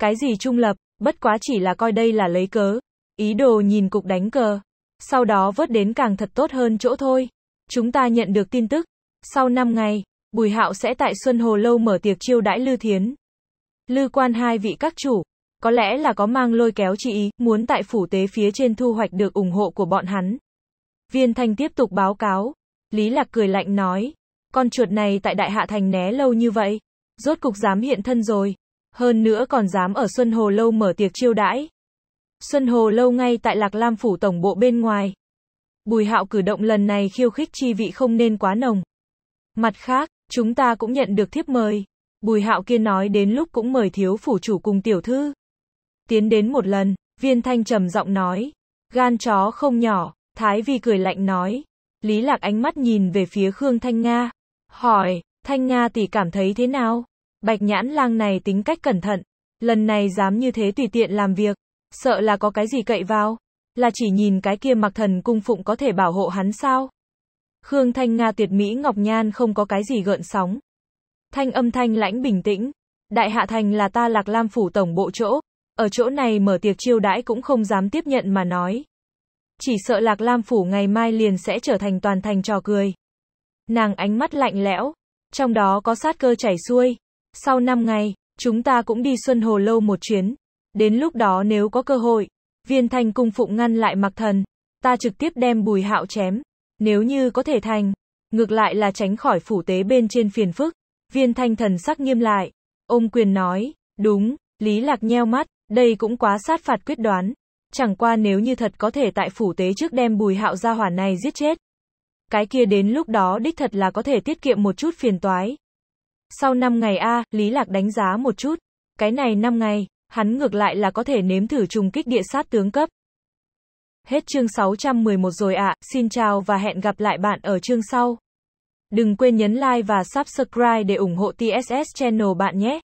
Cái gì trung lập, bất quá chỉ là coi đây là lấy cớ. Ý đồ nhìn cục đánh cờ. Sau đó vớt đến càng thật tốt hơn chỗ thôi. Chúng ta nhận được tin tức. Sau 5 ngày, Bùi Hạo sẽ tại Xuân Hồ Lâu mở tiệc chiêu đãi Lư Thiến. Lư quan hai vị các chủ, có lẽ là có mang lôi kéo chi ý, muốn tại phủ tế phía trên thu hoạch được ủng hộ của bọn hắn. Viên Thanh tiếp tục báo cáo. Lý Lạc cười lạnh nói, con chuột này tại Đại Hạ Thành né lâu như vậy, rốt cục dám hiện thân rồi, hơn nữa còn dám ở Xuân Hồ Lâu mở tiệc chiêu đãi. Xuân Hồ Lâu ngay tại Lạc Lam Phủ Tổng Bộ bên ngoài. Bùi hạo cử động lần này khiêu khích chi vị không nên quá nồng. Mặt khác, chúng ta cũng nhận được thiếp mời. Bùi hạo kia nói đến lúc cũng mời thiếu phủ chủ cùng tiểu thư tiến đến một lần, viên thanh trầm giọng nói. Gan chó không nhỏ, Thái Vi cười lạnh nói. Lý Lạc ánh mắt nhìn về phía Khương Thanh Nga. Hỏi, Thanh Nga tỷ cảm thấy thế nào? Bạch nhãn lang này tính cách cẩn thận. Lần này dám như thế tùy tiện làm việc. Sợ là có cái gì cậy vào. Là chỉ nhìn cái kia mặc thần cung phụng có thể bảo hộ hắn sao? Khương Thanh Nga tuyệt mỹ Ngọc Nhan không có cái gì gợn sóng. Thanh âm thanh lãnh bình tĩnh. Đại Hạ Thành là ta Lạc Lam Phủ Tổng Bộ chỗ. Ở chỗ này mở tiệc chiêu đãi cũng không dám tiếp nhận mà nói. Chỉ sợ Lạc Lam Phủ ngày mai liền sẽ trở thành toàn thành trò cười. Nàng ánh mắt lạnh lẽo, trong đó có sát cơ chảy xuôi. Sau 5 ngày, chúng ta cũng đi Xuân Hồ Lâu một chuyến. Đến lúc đó nếu có cơ hội, viên thanh cung phụng ngăn lại mặc thần, ta trực tiếp đem bùi hạo chém. Nếu như có thể thành, ngược lại là tránh khỏi phủ tế bên trên phiền phức. Viên thanh thần sắc nghiêm lại, ôm quyền nói, đúng, Lý Lạc nheo mắt, đây cũng quá sát phạt quyết đoán. Chẳng qua nếu như thật có thể tại phủ tế trước đem bùi hạo gia hỏa này giết chết. Cái kia đến lúc đó đích thật là có thể tiết kiệm một chút phiền toái. Sau 5 ngày A, Lý Lạc đánh giá một chút. Cái này 5 ngày, hắn ngược lại là có thể nếm thử trùng kích địa sát tướng cấp. Hết chương 611 rồi ạ, xin chào và hẹn gặp lại bạn ở chương sau. Đừng quên nhấn like và subscribe để ủng hộ TSS channel bạn nhé.